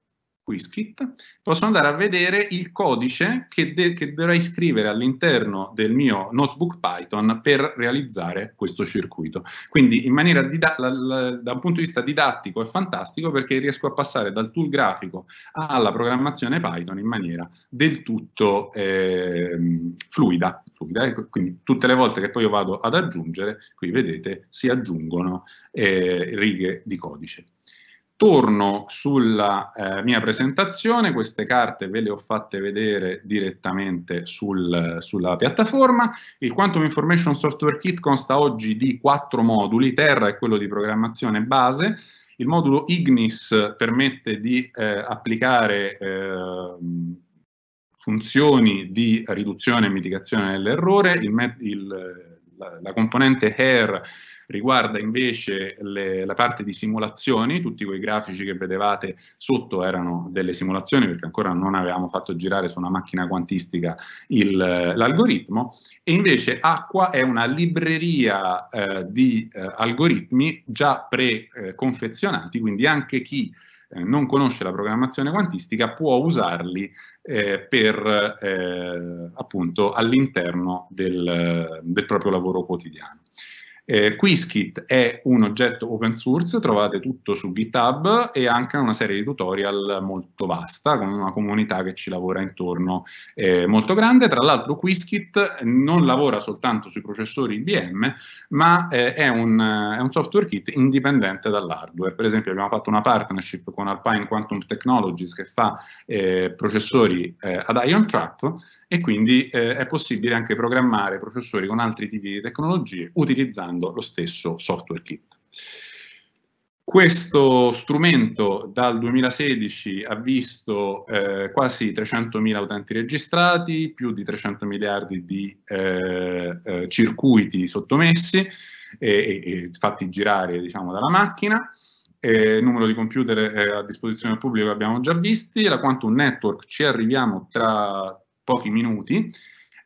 Quiskit, posso andare a vedere il codice che, che dovrai scrivere all'interno del mio notebook Python per realizzare questo circuito. Quindi in maniera da un punto di vista didattico è fantastico perché riesco a passare dal tool grafico alla programmazione Python in maniera del tutto eh, fluida, fluida. Ecco. Quindi tutte le volte che poi io vado ad aggiungere, qui vedete, si aggiungono eh, righe di codice. Torno sulla eh, mia presentazione, queste carte ve le ho fatte vedere direttamente sul, sulla piattaforma. Il Quantum Information Software Kit consta oggi di quattro moduli, Terra è quello di programmazione base, il modulo Ignis permette di eh, applicare eh, funzioni di riduzione e mitigazione dell'errore, la, la componente HAIR riguarda invece le, la parte di simulazioni, tutti quei grafici che vedevate sotto erano delle simulazioni perché ancora non avevamo fatto girare su una macchina quantistica l'algoritmo e invece Acqua è una libreria eh, di eh, algoritmi già preconfezionati, quindi anche chi eh, non conosce la programmazione quantistica può usarli eh, per eh, appunto all'interno del, del proprio lavoro quotidiano. Eh, Quiskit è un oggetto open source, trovate tutto su GitHub e anche una serie di tutorial molto vasta con una comunità che ci lavora intorno eh, molto grande. Tra l'altro Quiskit non lavora soltanto sui processori IBM ma eh, è, un, è, un, software kit indipendente dall'hardware. Per esempio abbiamo fatto una partnership con Alpine Quantum Technologies che fa eh, processori eh, ad ion trap e quindi eh, è possibile anche programmare processori con altri tipi di tecnologie utilizzando utilizzando lo stesso software kit. Questo strumento dal 2016 ha visto eh, quasi 300.000 utenti registrati, più di 300 miliardi di eh, eh, circuiti sottomessi e, e fatti girare diciamo, dalla macchina. Il eh, numero di computer eh, a disposizione del pubblico abbiamo già visti, la Quantum Network ci arriviamo tra pochi minuti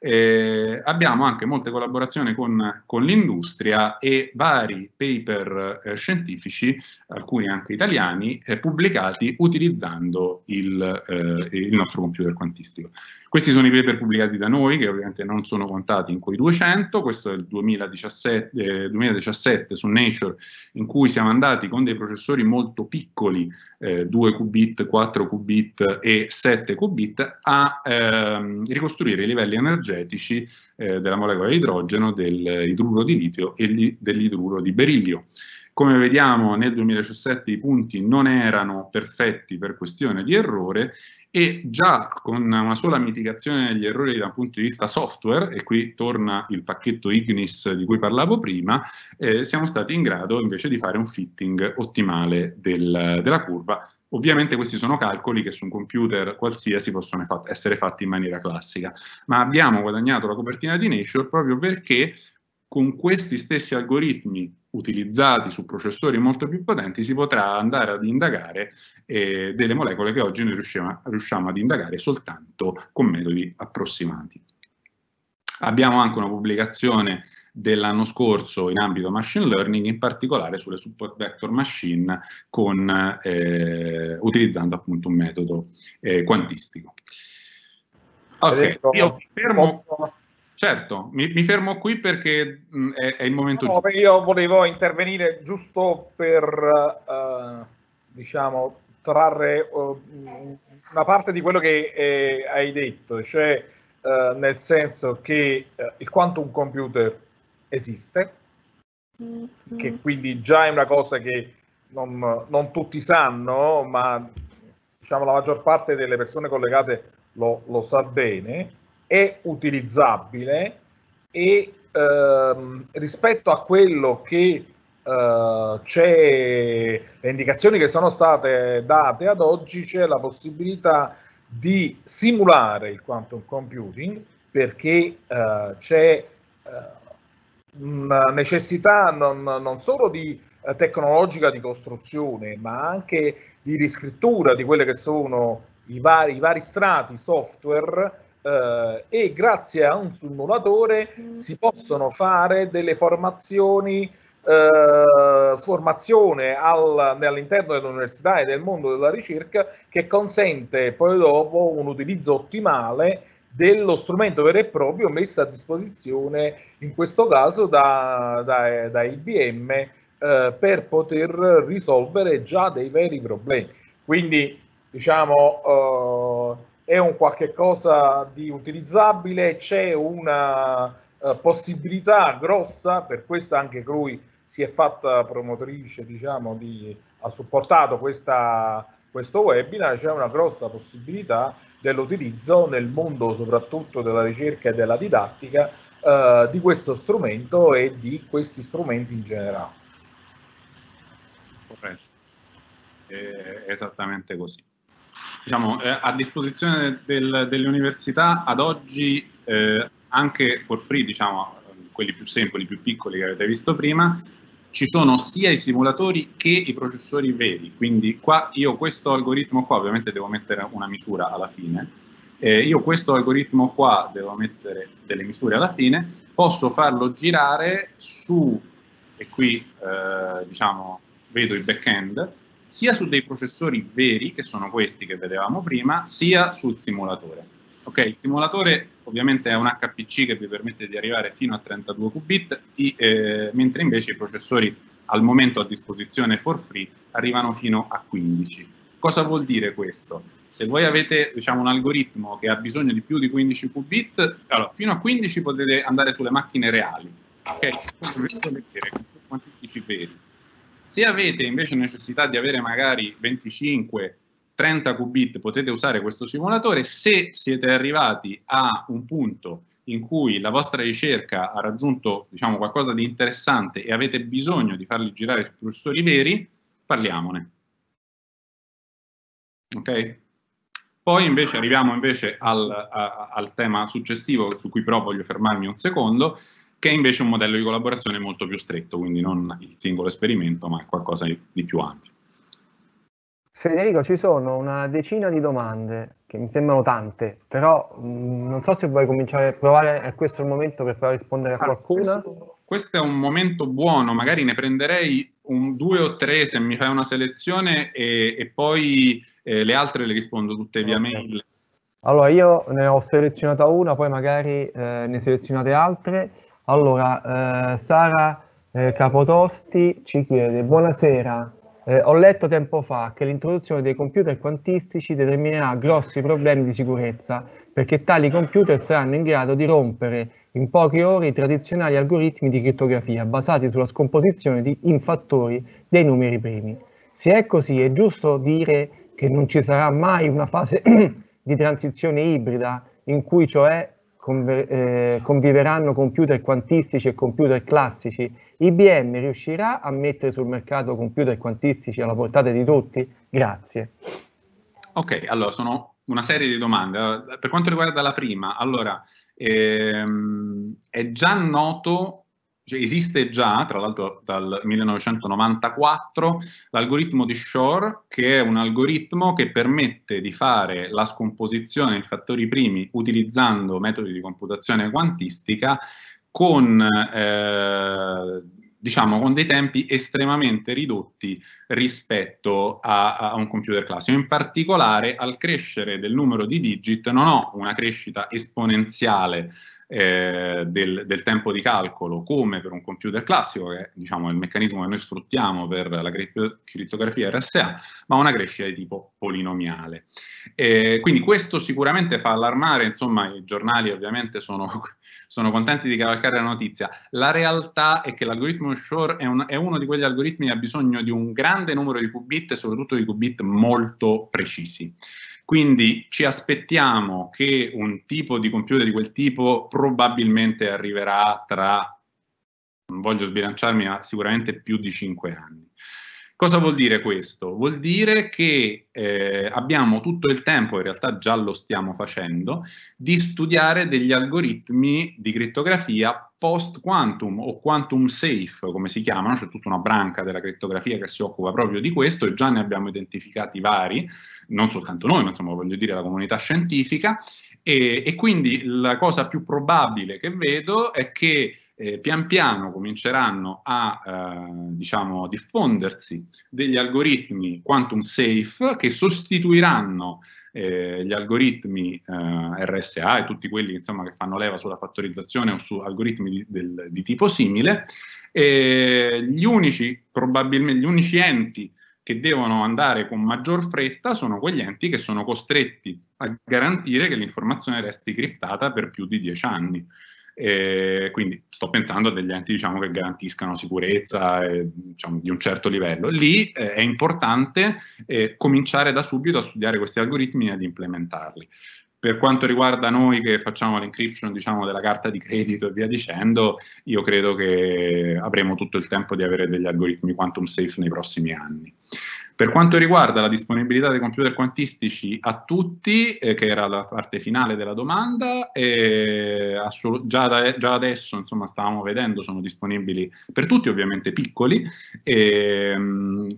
eh, abbiamo anche molte collaborazioni con, con l'industria e vari paper eh, scientifici, alcuni anche italiani, eh, pubblicati utilizzando il, eh, il nostro computer quantistico. Questi sono i paper pubblicati da noi, che ovviamente non sono contati in quei 200, questo è il 2017, eh, 2017 su Nature, in cui siamo andati con dei processori molto piccoli, eh, 2 qubit, 4 qubit e 7 qubit, a ehm, ricostruire i livelli energetici eh, della molecola di idrogeno, dell'idruro di litio e dell'idruro di berillio. Come vediamo nel 2017 i punti non erano perfetti per questione di errore e già con una sola mitigazione degli errori dal punto di vista software, e qui torna il pacchetto Ignis di cui parlavo prima, eh, siamo stati in grado invece di fare un fitting ottimale del, della curva. Ovviamente questi sono calcoli che su un computer qualsiasi possono essere fatti in maniera classica, ma abbiamo guadagnato la copertina di Nature proprio perché con questi stessi algoritmi utilizzati su processori molto più potenti si potrà andare ad indagare eh, delle molecole che oggi noi riusciamo, riusciamo ad indagare soltanto con metodi approssimati. Abbiamo anche una pubblicazione dell'anno scorso in ambito machine learning, in particolare sulle support vector machine con, eh, utilizzando appunto un metodo eh, quantistico. Ok, io fermo... Posso Certo, mi, mi fermo qui perché mm, è, è, il momento no, giusto. Io volevo intervenire giusto per, eh, diciamo, trarre uh, una parte di quello che eh, hai detto, cioè eh, nel senso che eh, il quantum computer esiste, mm-hmm. che quindi già è una cosa che non, non, tutti sanno, ma diciamo la maggior parte delle persone collegate lo, lo sa bene è utilizzabile e ehm, rispetto a quello che eh, c'è, le indicazioni che sono state date ad oggi, c'è la possibilità di simulare il quantum computing perché eh, c'è eh, una necessità non, non solo di, eh, tecnologica di costruzione, ma anche di riscrittura di quelli che sono i vari, i vari strati software eh, e grazie a un simulatore mm. si possono fare delle formazioni eh, formazione al, all'interno dell'università e del mondo della ricerca che consente poi dopo un utilizzo ottimale dello strumento vero e proprio messo a disposizione in questo caso da, da, da IBM eh, per poter risolvere già dei veri problemi. Quindi diciamo eh, è un qualche cosa di utilizzabile, c'è una eh, possibilità grossa, per questo anche lui si è fatta promotrice, diciamo, di, ha supportato questa, questo webinar, c'è una grossa possibilità dell'utilizzo nel mondo soprattutto della ricerca e della didattica eh, di questo strumento e di questi strumenti in generale. Corretto, è esattamente così diciamo, eh, a disposizione del, delle università ad oggi eh, anche for free, diciamo, quelli più semplici, più piccoli che avete visto prima, ci sono sia i simulatori che i processori veri, quindi qua io questo algoritmo qua, ovviamente devo mettere una misura alla fine, eh, io questo algoritmo qua devo mettere delle misure alla fine, posso farlo girare su, e qui eh, diciamo vedo il back-end, sia su dei processori veri, che sono questi che vedevamo prima, sia sul simulatore. Ok, il simulatore ovviamente è un HPC che vi permette di arrivare fino a 32 qubit, di, eh, mentre invece i processori al momento a disposizione for free arrivano fino a 15. Cosa vuol dire questo? Se voi avete diciamo, un algoritmo che ha bisogno di più di 15 qubit, allora, fino a 15 potete andare sulle macchine reali, ok? Quantistici veri se avete invece necessità di avere magari 25 30 qubit potete usare questo simulatore. Se siete arrivati a un punto in cui la vostra ricerca ha raggiunto diciamo, qualcosa di interessante e avete bisogno di farli girare su cursori veri, parliamone. Ok? Poi invece arriviamo invece al, a, al tema successivo su cui però voglio fermarmi un secondo, che è invece un modello di collaborazione molto più stretto, quindi non il singolo esperimento, ma qualcosa di più ampio. Federico, ci sono una decina di domande che mi sembrano tante, però mh, mm, non so se vuoi cominciare a provare, è questo il momento per provare a rispondere a ah, qualcuna? Allora, questo, questo, è un momento buono, magari ne prenderei un, due o tre se mi fai una selezione e, e poi eh, le altre le rispondo tutte via okay. mail. Allora, io ne ho selezionata una, poi magari eh, ne selezionate altre. Allora, eh, Sara eh, Capotosti ci chiede, buonasera, eh, ho letto tempo fa che l'introduzione dei computer quantistici determinerà grossi problemi di sicurezza, perché tali computer saranno in grado di rompere in poche ore i tradizionali algoritmi di crittografia basati sulla scomposizione di, in fattori dei numeri primi. Se è così, è giusto dire che non ci sarà mai una fase di transizione ibrida in cui cioè eh, conviveranno computer quantistici e computer classici, IBM riuscirà a mettere sul mercato computer quantistici alla portata di tutti? Grazie. Ok, allora sono una serie di domande. Per quanto riguarda la prima, allora ehm, è già noto cioè, esiste già, tra l'altro dal 1994, l'algoritmo di Shor, che è un algoritmo che permette di fare la scomposizione in fattori primi utilizzando metodi di computazione quantistica con, eh, diciamo, con dei tempi estremamente ridotti rispetto a, a, un computer classico. In particolare, al crescere del numero di digit non ho una crescita esponenziale eh, del, del, tempo di calcolo come per un computer classico, che diciamo, è il meccanismo che noi sfruttiamo per la crittografia RSA, ma una crescita di tipo polinomiale. Eh, quindi questo sicuramente fa allarmare, insomma i giornali ovviamente sono, sono contenti di cavalcare la notizia. La realtà è che l'algoritmo Shore è, un, è uno di quegli algoritmi che ha bisogno di un grande numero di qubit e soprattutto di qubit molto precisi. Quindi ci aspettiamo che un tipo di computer di quel tipo probabilmente arriverà tra, non voglio sbilanciarmi, ma sicuramente più di 5 anni. Cosa vuol dire questo? Vuol dire che eh, abbiamo tutto il tempo, in realtà già lo stiamo facendo, di studiare degli algoritmi di crittografia post quantum o quantum safe, come si chiamano, c'è tutta una branca della crittografia che si occupa proprio di questo e già ne abbiamo identificati vari, non soltanto noi, ma insomma voglio dire la comunità scientifica, e, e quindi la cosa più probabile che vedo è che eh, pian piano cominceranno a eh, diciamo, diffondersi degli algoritmi quantum safe che sostituiranno eh, gli algoritmi eh, RSA e tutti quelli insomma, che fanno leva sulla fattorizzazione o su algoritmi di, del, di tipo simile. gli, unici, probabilmente, gli unici enti che devono andare con maggior fretta sono quegli enti che sono costretti a garantire che l'informazione resti criptata per più di 10 anni. E eh, quindi sto pensando a degli enti diciamo, che garantiscano sicurezza eh, diciamo, di un certo livello. Lì eh, è importante eh, cominciare da subito a studiare questi algoritmi e ad implementarli. Per quanto riguarda noi che facciamo l'encryption diciamo, della carta di credito e via dicendo, io credo che avremo tutto il tempo di avere degli algoritmi quantum safe nei prossimi anni. Per quanto riguarda la disponibilità dei computer quantistici a tutti, eh, che era la parte finale della domanda, eh, già, da già, adesso insomma, stavamo vedendo sono disponibili per tutti, ovviamente piccoli, eh,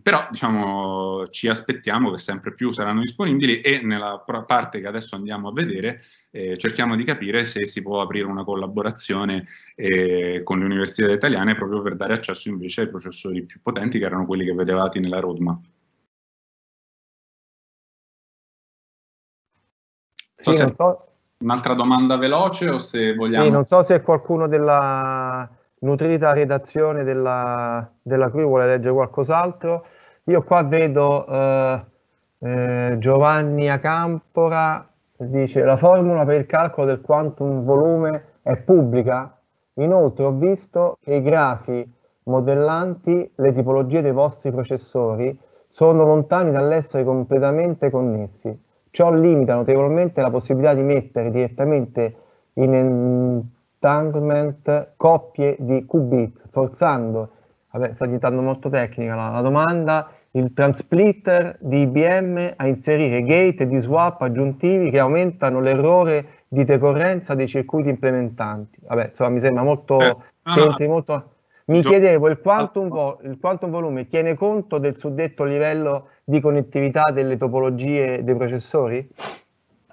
però diciamo, ci aspettiamo che sempre più saranno disponibili e nella parte che adesso andiamo a vedere eh, cerchiamo di capire se si può aprire una collaborazione eh, con le università italiane proprio per dare accesso invece ai processori più potenti che erano quelli che vedevate nella roadmap. Sì, so so... Un'altra domanda veloce o se vogliamo... Sì, non so se qualcuno della nutrita redazione della, della CRU vuole leggere qualcos'altro. Io qua vedo eh, eh, Giovanni Acampora, dice la formula per il calcolo del quantum volume è pubblica? Inoltre ho visto che i grafi modellanti le tipologie dei vostri processori sono lontani dall'essere completamente connessi. Ciò limita notevolmente la possibilità di mettere direttamente in entanglement coppie di qubit, forzando, vabbè, sta diventando molto tecnica la, la domanda, il transplitter di IBM a inserire gate e di swap aggiuntivi che aumentano l'errore di decorrenza dei circuiti implementanti. Vabbè, insomma, mi sembra molto... Eh, no, molto... Mi chiedevo, il quantum, ah. il quantum volume tiene conto del suddetto livello di connettività delle topologie dei processori?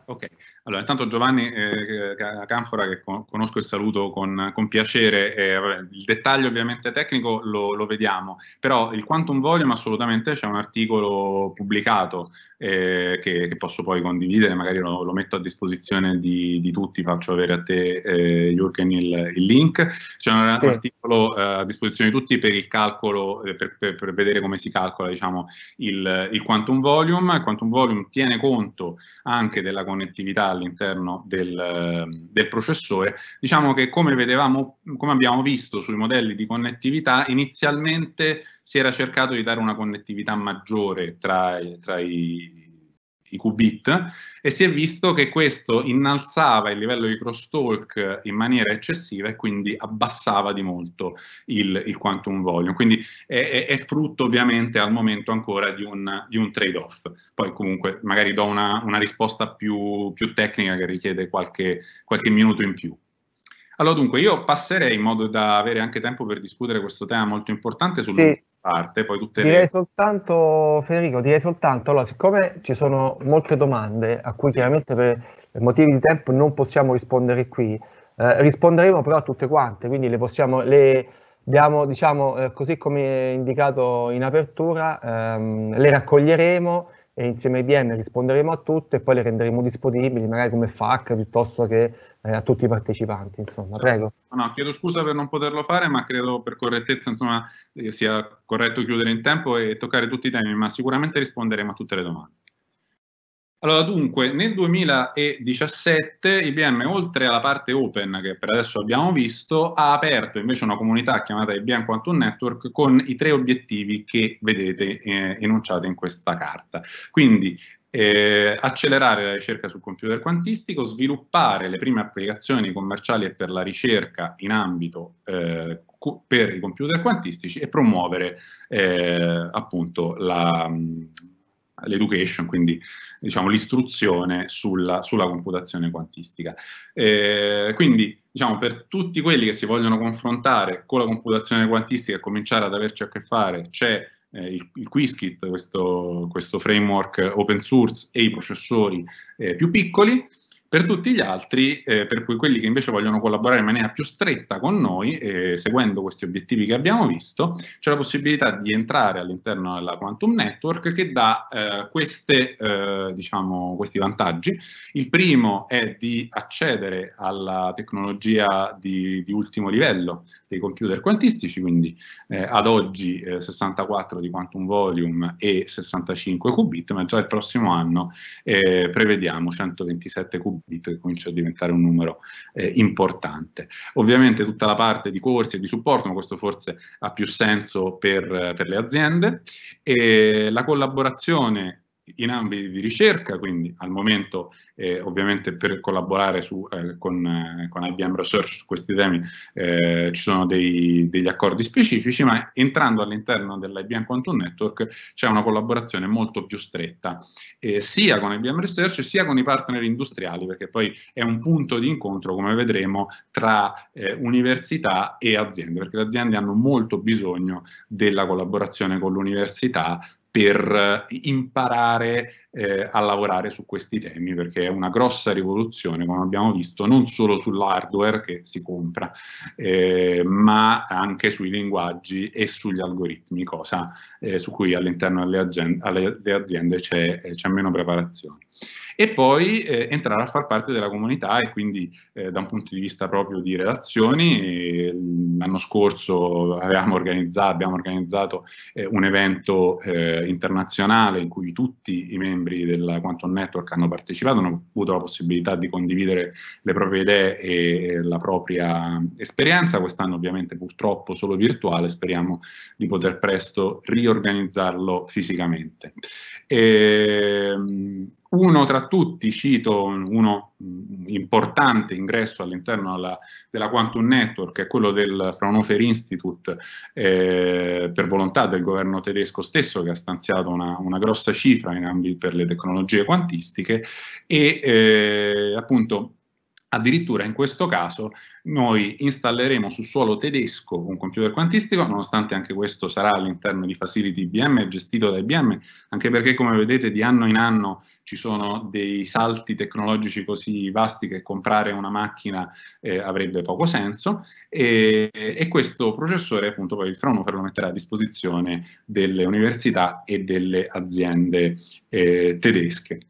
Ok, allora, intanto Giovanni eh, Canfora, che conosco e saluto con, con piacere, eh, vabbè, il dettaglio ovviamente tecnico lo, lo, vediamo, però il quantum volume assolutamente c'è un articolo pubblicato eh, che, che, posso poi condividere, magari lo, lo metto a disposizione di, di, tutti, faccio avere a te eh, Jürgen il, il link, c'è un sì. articolo eh, a disposizione di tutti per il calcolo, eh, per, per, per vedere come si calcola diciamo, il, il quantum volume, il quantum volume tiene conto anche della connettività all'interno del, ehm, del processore. Diciamo che come, vedevamo, come abbiamo visto sui modelli di connettività, inizialmente si era cercato di dare una connettività maggiore tra, tra i i qubit e si è visto che questo innalzava il livello di crosstalk in maniera eccessiva e quindi abbassava di molto il, il quantum volume. Quindi è, è, è, frutto ovviamente al momento ancora di un, un trade-off. Poi comunque magari do una, una risposta più, più, tecnica che richiede qualche, qualche minuto in più. Allora dunque io passerei in modo da avere anche tempo per discutere questo tema molto importante sul... Sì parte, poi tutte direi le... soltanto, Federico, direi soltanto, allora, siccome ci sono molte domande a cui chiaramente per motivi di tempo non possiamo rispondere qui, eh, risponderemo però a tutte quante, quindi le possiamo, le diamo, diciamo, eh, così come indicato in apertura, ehm, le raccoglieremo e insieme ai IBM risponderemo a tutte e poi le renderemo disponibili magari come FAC piuttosto che eh, a tutti i partecipanti. Insomma, certo. prego. No, chiedo scusa per non poterlo fare, ma credo per correttezza insomma, eh, sia corretto chiudere in tempo e toccare tutti i temi, ma sicuramente risponderemo a tutte le domande. Allora, dunque, nel 2017 IBM, oltre alla parte open che per adesso abbiamo visto, ha aperto invece una comunità chiamata IBM Quantum Network con i tre obiettivi che vedete eh, enunciati in questa carta. Quindi, eh, accelerare la ricerca sul computer quantistico, sviluppare le prime applicazioni commerciali e per la ricerca in ambito eh, per i computer quantistici e promuovere eh, appunto la, l'education, quindi diciamo, l'istruzione sulla, sulla, computazione quantistica. Eh, quindi diciamo, per tutti quelli che si vogliono confrontare con la computazione quantistica e cominciare ad averci a che fare, c'è eh, il, il Quiskit, questo, questo, framework open source e i processori eh, più piccoli, per tutti gli altri, eh, per cui quelli che invece vogliono collaborare in maniera più stretta con noi, eh, seguendo questi obiettivi che abbiamo visto, c'è la possibilità di entrare all'interno della Quantum Network che dà eh, queste, eh, diciamo, questi vantaggi. Il primo è di accedere alla tecnologia di, di ultimo livello dei computer quantistici, quindi eh, ad oggi 64 eh, di Quantum Volume e 65 qubit, ma già il prossimo anno prevediamo 127 qubit un comincia a diventare un numero eh, importante. Ovviamente tutta la parte di corsi e di supporto, ma questo forse ha più senso per, per le aziende, e la collaborazione in ambiti di ricerca, quindi al momento eh, ovviamente per collaborare su, eh, con, eh, con, IBM Research su questi temi eh, ci sono dei, degli accordi specifici, ma entrando all'interno dell'IBM Quantum Network c'è una collaborazione molto più stretta, eh, sia con IBM Research sia con i partner industriali, perché poi è un punto di incontro, come vedremo, tra eh, università e aziende, perché le aziende hanno molto bisogno della collaborazione con l'università per eh, imparare eh, a lavorare su questi temi, perché è una grossa rivoluzione, come abbiamo visto, non solo sull'hardware che si compra, eh, ma anche sui linguaggi e sugli algoritmi, cosa eh, su cui all'interno delle, aziende c'è meno preparazione e poi eh, entrare a far parte della comunità e quindi eh, da un punto di vista proprio di relazioni, eh, l'anno scorso avevamo organizzato, abbiamo organizzato eh, un evento eh, internazionale in cui tutti i membri della Quantum Network hanno partecipato, hanno avuto la possibilità di condividere le proprie idee e la propria esperienza, quest'anno ovviamente purtroppo solo virtuale, speriamo di poter presto riorganizzarlo fisicamente. E, ehm, uno tra tutti, cito uno mm, importante ingresso all'interno alla, della Quantum Network, è quello del Fraunhofer Institute eh, per volontà del governo tedesco stesso che ha stanziato una, una grossa cifra in ambito per le tecnologie quantistiche e eh, appunto Addirittura in questo caso noi installeremo su suolo tedesco un computer quantistico, nonostante anche questo sarà all'interno di facility IBM, gestito da IBM, anche perché come vedete di anno in anno ci sono dei salti tecnologici così vasti che comprare una macchina eh, avrebbe poco senso e, e, questo processore appunto poi il Fraunhofer lo metterà a disposizione delle università e delle aziende eh, tedesche.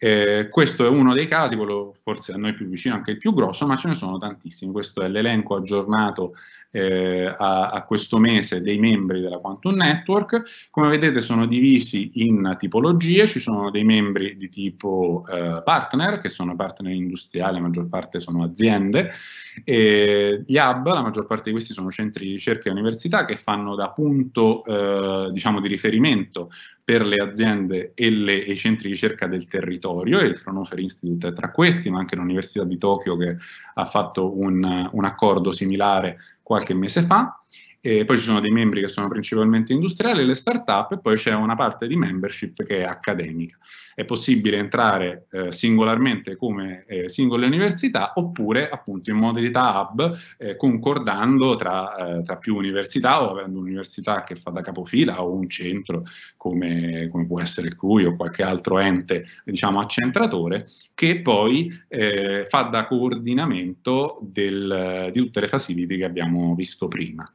Eh, questo è uno dei casi, quello forse a noi più vicino, anche il più grosso, ma ce ne sono tantissimi. Questo è l'elenco aggiornato eh, a, a, questo mese dei membri della Quantum Network. Come vedete sono divisi in tipologie, ci sono dei membri di tipo eh, partner, che sono partner industriali, la maggior parte sono aziende, gli hub, la maggior parte di questi sono centri di ricerca e università che fanno da punto eh, diciamo, di riferimento per le aziende e, le, e, i centri di ricerca del territorio, e il Fraunhofer Institute è tra questi, ma anche l'Università di Tokyo che ha fatto un, un accordo similare qualche mese fa. E poi ci sono dei membri che sono principalmente industriali, le start-up, e poi c'è una parte di membership che è accademica è possibile entrare eh, singolarmente come eh, singole università oppure appunto in modalità hub eh, concordando tra, eh, tra, più università o avendo un'università che fa da capofila o un centro come, come può essere il CUI o qualche altro ente diciamo accentratore che poi eh, fa da coordinamento del, di tutte le facility che abbiamo visto prima.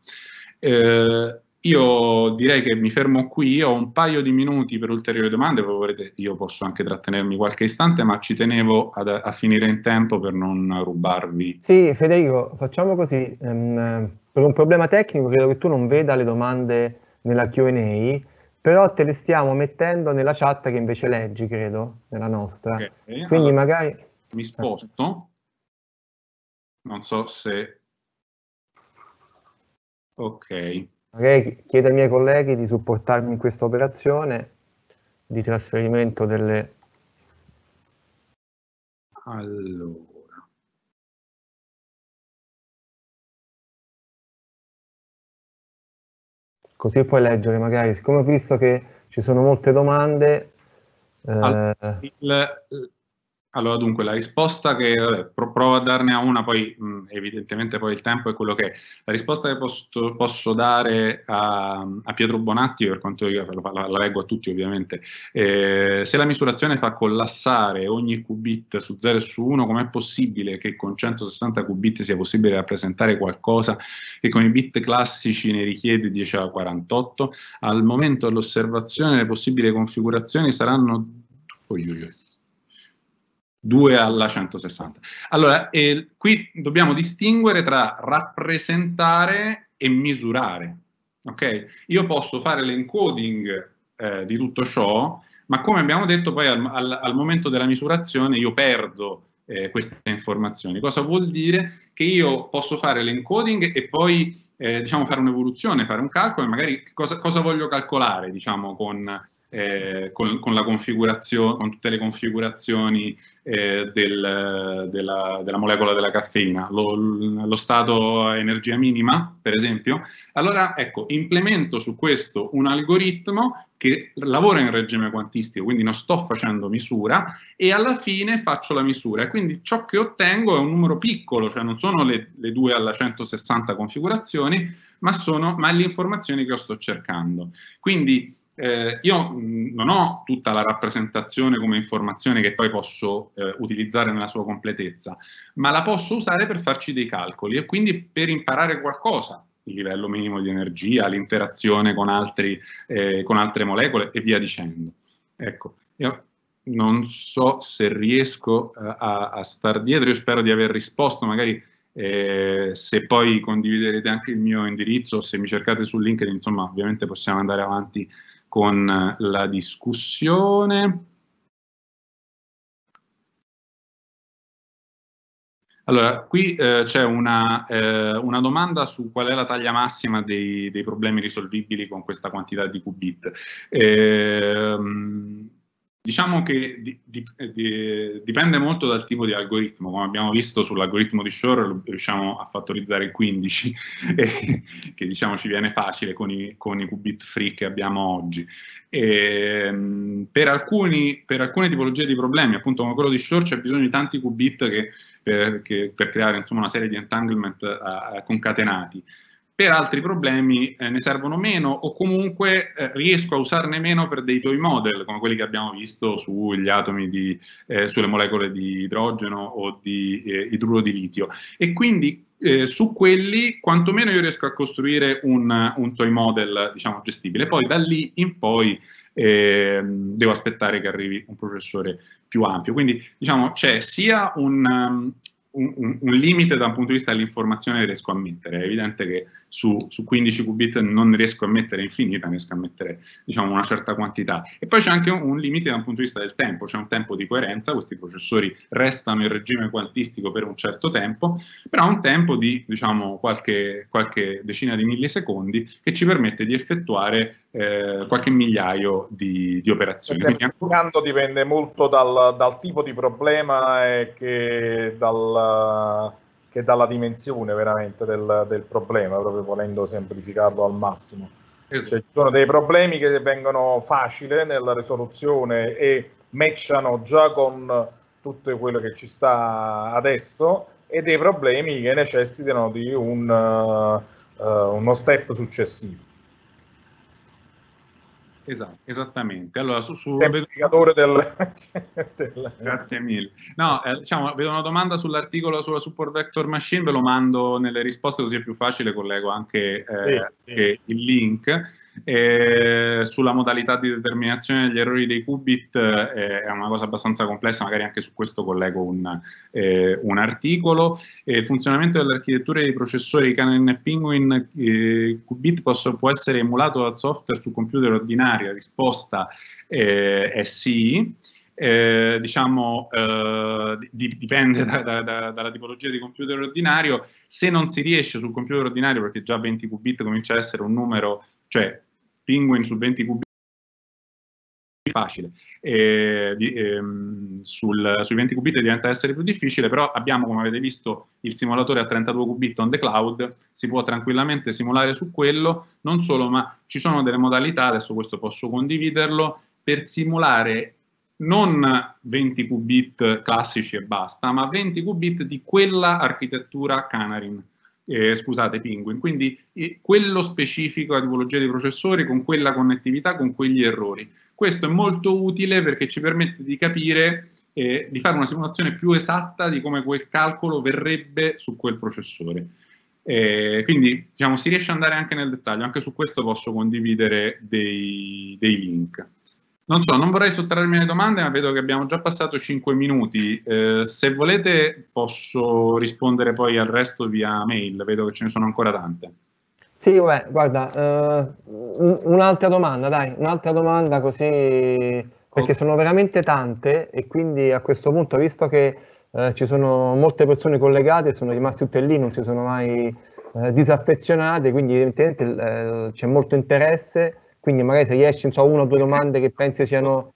Eh, io direi che mi fermo qui, ho un paio di minuti per ulteriori domande, volete, io posso anche trattenermi qualche istante, ma ci tenevo ad, a finire in tempo per non rubarvi. Sì, Federico, facciamo così, um, per un problema tecnico credo che tu non veda le domande nella Q&A, però te le stiamo mettendo nella chat che invece leggi, credo, nella nostra. Okay. Quindi allora, magari... Mi sposto, non so se... Ok. Magari chiedo ai miei colleghi di supportarmi in questa operazione di trasferimento delle... Allora. Così puoi leggere magari, siccome ho visto che ci sono molte domande... Eh... Il, allora, dunque, la risposta che provo a darne a una, poi evidentemente poi il tempo è quello che è. La risposta che posso, posso dare a, a, Pietro Bonatti, per quanto io la, la, la leggo a tutti ovviamente, eh, se la misurazione fa collassare ogni qubit su 0 e su 1, com'è possibile che con 160 qubit sia possibile rappresentare qualcosa che con i bit classici ne richiede 10 alla 48? Al momento dell'osservazione le possibili configurazioni saranno... Oh, oh, oh 2 alla 160. Allora, eh, qui dobbiamo distinguere tra rappresentare e misurare. Okay? Io posso fare l'encoding eh, di tutto ciò, ma come abbiamo detto poi al, al, al momento della misurazione io perdo eh, queste informazioni. Cosa vuol dire? Che io posso fare l'encoding e poi eh, diciamo fare un'evoluzione, fare un calcolo e magari cosa, cosa voglio calcolare diciamo, con eh, con, con, con, tutte le configurazioni eh, del, della, della, molecola della caffeina, lo, lo, stato a energia minima, per esempio. Allora, ecco, implemento su questo un algoritmo che lavora in regime quantistico, quindi non sto facendo misura e alla fine faccio la misura. Quindi ciò che ottengo è un numero piccolo, cioè non sono le, le 2 alla 160 configurazioni, ma sono ma le informazioni che io sto cercando. Quindi eh, io non ho tutta la rappresentazione come informazione che poi posso eh, utilizzare nella sua completezza, ma la posso usare per farci dei calcoli e quindi per imparare qualcosa, il livello minimo di energia, l'interazione con, altri, eh, con altre molecole e via dicendo. Ecco, io non so se riesco eh, a, a star dietro, io spero di aver risposto, magari eh, se poi condividerete anche il mio indirizzo, se mi cercate su LinkedIn, insomma, ovviamente possiamo andare avanti con la discussione. Allora, qui eh, c'è una, eh, una, domanda su qual è la taglia massima dei, dei problemi risolvibili con questa quantità di qubit. Ehm, Diciamo che di, di, eh, di, eh, dipende molto dal tipo di algoritmo, come abbiamo visto sull'algoritmo di Shore riusciamo a fattorizzare 15, e, che diciamo ci viene facile con i, con i qubit free che abbiamo oggi. E, ehm, per, alcuni, per, alcune tipologie di problemi, appunto come quello di Shore, c'è bisogno di tanti qubit che, per, eh, che, per creare insomma, una serie di entanglement uh, concatenati per altri problemi eh, ne servono meno o comunque eh, riesco a usarne meno per dei tuoi model come quelli che abbiamo visto sugli atomi di, eh, sulle molecole di idrogeno o di eh, idruro di litio e quindi eh, su quelli quantomeno io riesco a costruire un, un toy model diciamo gestibile poi da lì in poi ehm, devo aspettare che arrivi un processore più ampio quindi diciamo c'è sia un, um, un, un limite da un punto di vista dell'informazione che riesco a mettere, è evidente che su, su 15 qubit non riesco a mettere infinita, riesco a mettere diciamo, una certa quantità. E poi c'è anche un, un limite dal punto di vista del tempo, c'è un tempo di coerenza, questi processori restano in regime quantistico per un certo tempo, però ha un tempo di diciamo, qualche, qualche decina di millisecondi che ci permette di effettuare eh, qualche migliaio di, di operazioni. Quanto dipende molto dal, dal, tipo di problema e che dal, che dalla dimensione veramente del, del problema, proprio volendo semplificarlo al massimo. Esatto. Cioè, ci sono dei problemi che vengono facili nella risoluzione e matchano già con tutto quello che ci sta adesso e dei problemi che necessitano di un, uh, uno step successivo. Esatto, esattamente. Allora, su, su vedo... del... del... Grazie mille. No, eh, diciamo, vedo una domanda sull'articolo sulla support vector machine, ve lo mando nelle risposte così è più facile, collego anche, eh, sì, sì. anche il link. E sulla modalità di determinazione degli errori dei qubit eh, è una cosa abbastanza complessa, magari anche su questo collego un, eh, un articolo. Eh, funzionamento dell'architettura dei processori Canon e Penguin eh, qubit posso, può essere emulato dal software su computer ordinario? La risposta eh, è sì. Eh, diciamo eh, dipende da, da, da, dalla tipologia di computer ordinario se non si riesce sul computer ordinario perché già 20 qubit comincia a essere un numero cioè Penguin su 20 qubit è facile, e, e, ehm, sul, sui 20 qubit diventa essere più difficile, però abbiamo come avete visto il simulatore a 32 qubit on the cloud, si può tranquillamente simulare su quello, non solo ma ci sono delle modalità, adesso questo posso condividerlo, per simulare non 20 qubit classici e basta, ma 20 qubit di quella architettura Canarin eh, scusate, Penguin. Quindi eh, quello specifico, a tipologia di processori, con quella connettività, con quegli errori. Questo è molto utile perché ci permette di capire, eh, di fare una simulazione più esatta di come quel calcolo verrebbe su quel processore. Eh, quindi diciamo, si riesce ad andare anche nel dettaglio, anche su questo posso condividere dei, dei link. Non so, non vorrei sottrarmi alle domande, ma vedo che abbiamo già passato 5 minuti. Eh, se volete posso rispondere poi al resto via mail, vedo che ce ne sono ancora tante. Sì, beh, guarda, eh, un'altra domanda, dai, un'altra domanda così, perché oh. sono veramente tante e quindi a questo punto, visto che eh, ci sono molte persone collegate, sono rimaste tutte lì, non si sono mai eh, disaffezionate, quindi evidentemente eh, c'è molto interesse quindi magari se riesci so, una o due domande che pensi siano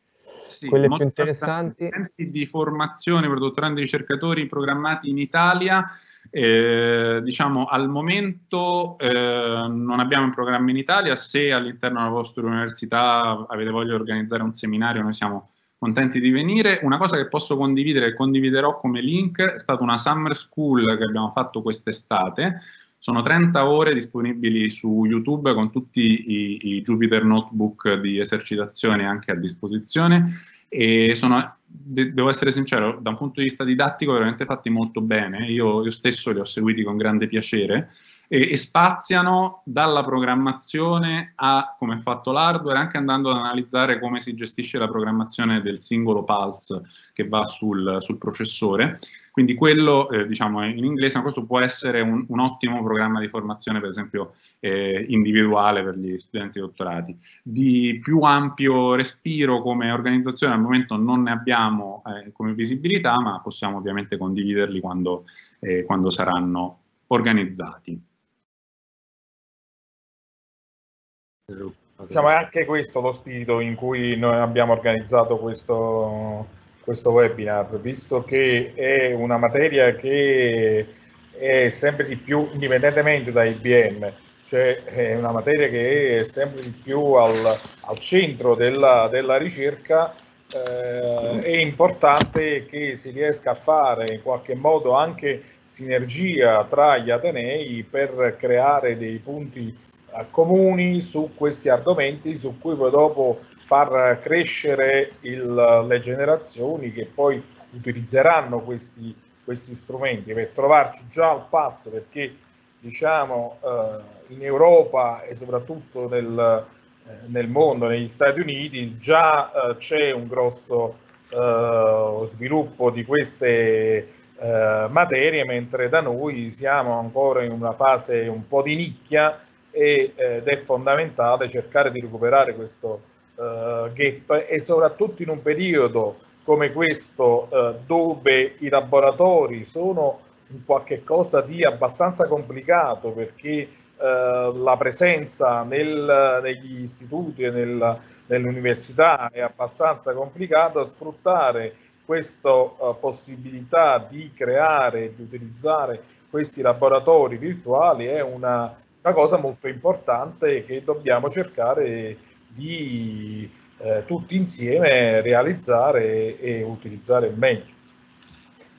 sì, quelle più interessanti. Sì, Di formazione per dottorandi ricercatori programmati in Italia. Eh, diciamo al momento eh, non abbiamo un programma in Italia, se all'interno della vostra università avete voglia di organizzare un seminario noi siamo contenti di venire. Una cosa che posso condividere e condividerò come link è stata una summer school che abbiamo fatto quest'estate sono 30 ore disponibili su YouTube con tutti i, i Jupyter Notebook di esercitazione anche a disposizione e sono, de devo essere sincero, da un punto di vista didattico veramente fatti molto bene, io, io stesso li ho seguiti con grande piacere e, e spaziano dalla programmazione a come è fatto l'hardware, anche andando ad analizzare come si gestisce la programmazione del singolo pulse che va sul, sul processore quindi quello, eh, diciamo, in inglese, ma questo può essere un, un ottimo programma di formazione, per esempio, eh, individuale per gli studenti dottorati. Di più ampio respiro come organizzazione al momento non ne abbiamo eh, come visibilità, ma possiamo ovviamente condividerli quando, eh, quando saranno organizzati. Diciamo è anche questo lo spirito in cui noi abbiamo organizzato questo, questo webinar, visto che è una materia che è sempre di più, indipendentemente da IBM, cioè è una materia che è sempre di più al, al centro della, della ricerca, eh, è importante che si riesca a fare in qualche modo anche sinergia tra gli Atenei per creare dei punti eh, comuni su questi argomenti su cui poi dopo far crescere il, le generazioni che poi utilizzeranno questi, questi, strumenti per trovarci già al passo perché diciamo eh, in Europa e soprattutto nel, eh, nel, mondo, negli Stati Uniti già eh, c'è un grosso eh, sviluppo di queste eh, materie mentre da noi siamo ancora in una fase un po' di nicchia ed è fondamentale cercare di recuperare questo, gap eh, e soprattutto in un periodo come questo eh, dove i laboratori sono un qualche cosa di abbastanza complicato perché eh, la presenza nel, negli istituti e nel, nell'università è abbastanza complicata, sfruttare questa possibilità di creare e di utilizzare questi laboratori virtuali è una, una cosa molto importante che dobbiamo cercare di eh, tutti insieme realizzare e, e, utilizzare meglio.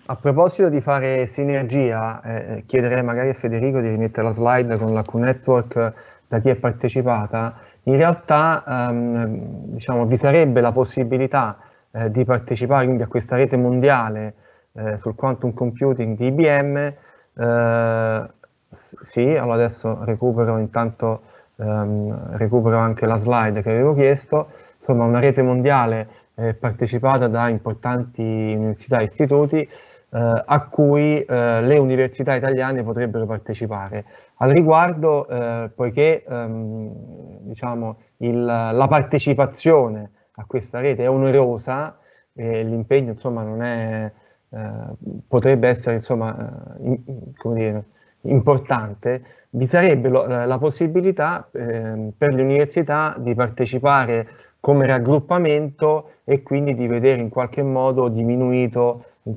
A proposito di fare sinergia, eh, eh, chiederei magari a Federico di rimettere la slide con la Q-Network da chi è partecipata. In realtà ehm, diciamo, vi sarebbe la possibilità eh, di partecipare quindi a questa rete mondiale eh, sul quantum computing di IBM. Eh, sì, allora adesso recupero intanto ehm, recupero anche la slide che avevo chiesto, insomma una rete mondiale eh, partecipata da importanti università e istituti eh, a cui eh, le università italiane potrebbero partecipare. Al riguardo, eh, poiché ehm, diciamo, il, la partecipazione a questa rete è onerosa, l'impegno non è, eh, potrebbe essere insomma, eh, in, come dire, importante, vi sarebbe lo, eh, la possibilità eh, per le università di partecipare come raggruppamento e quindi di vedere in qualche modo diminuito eh,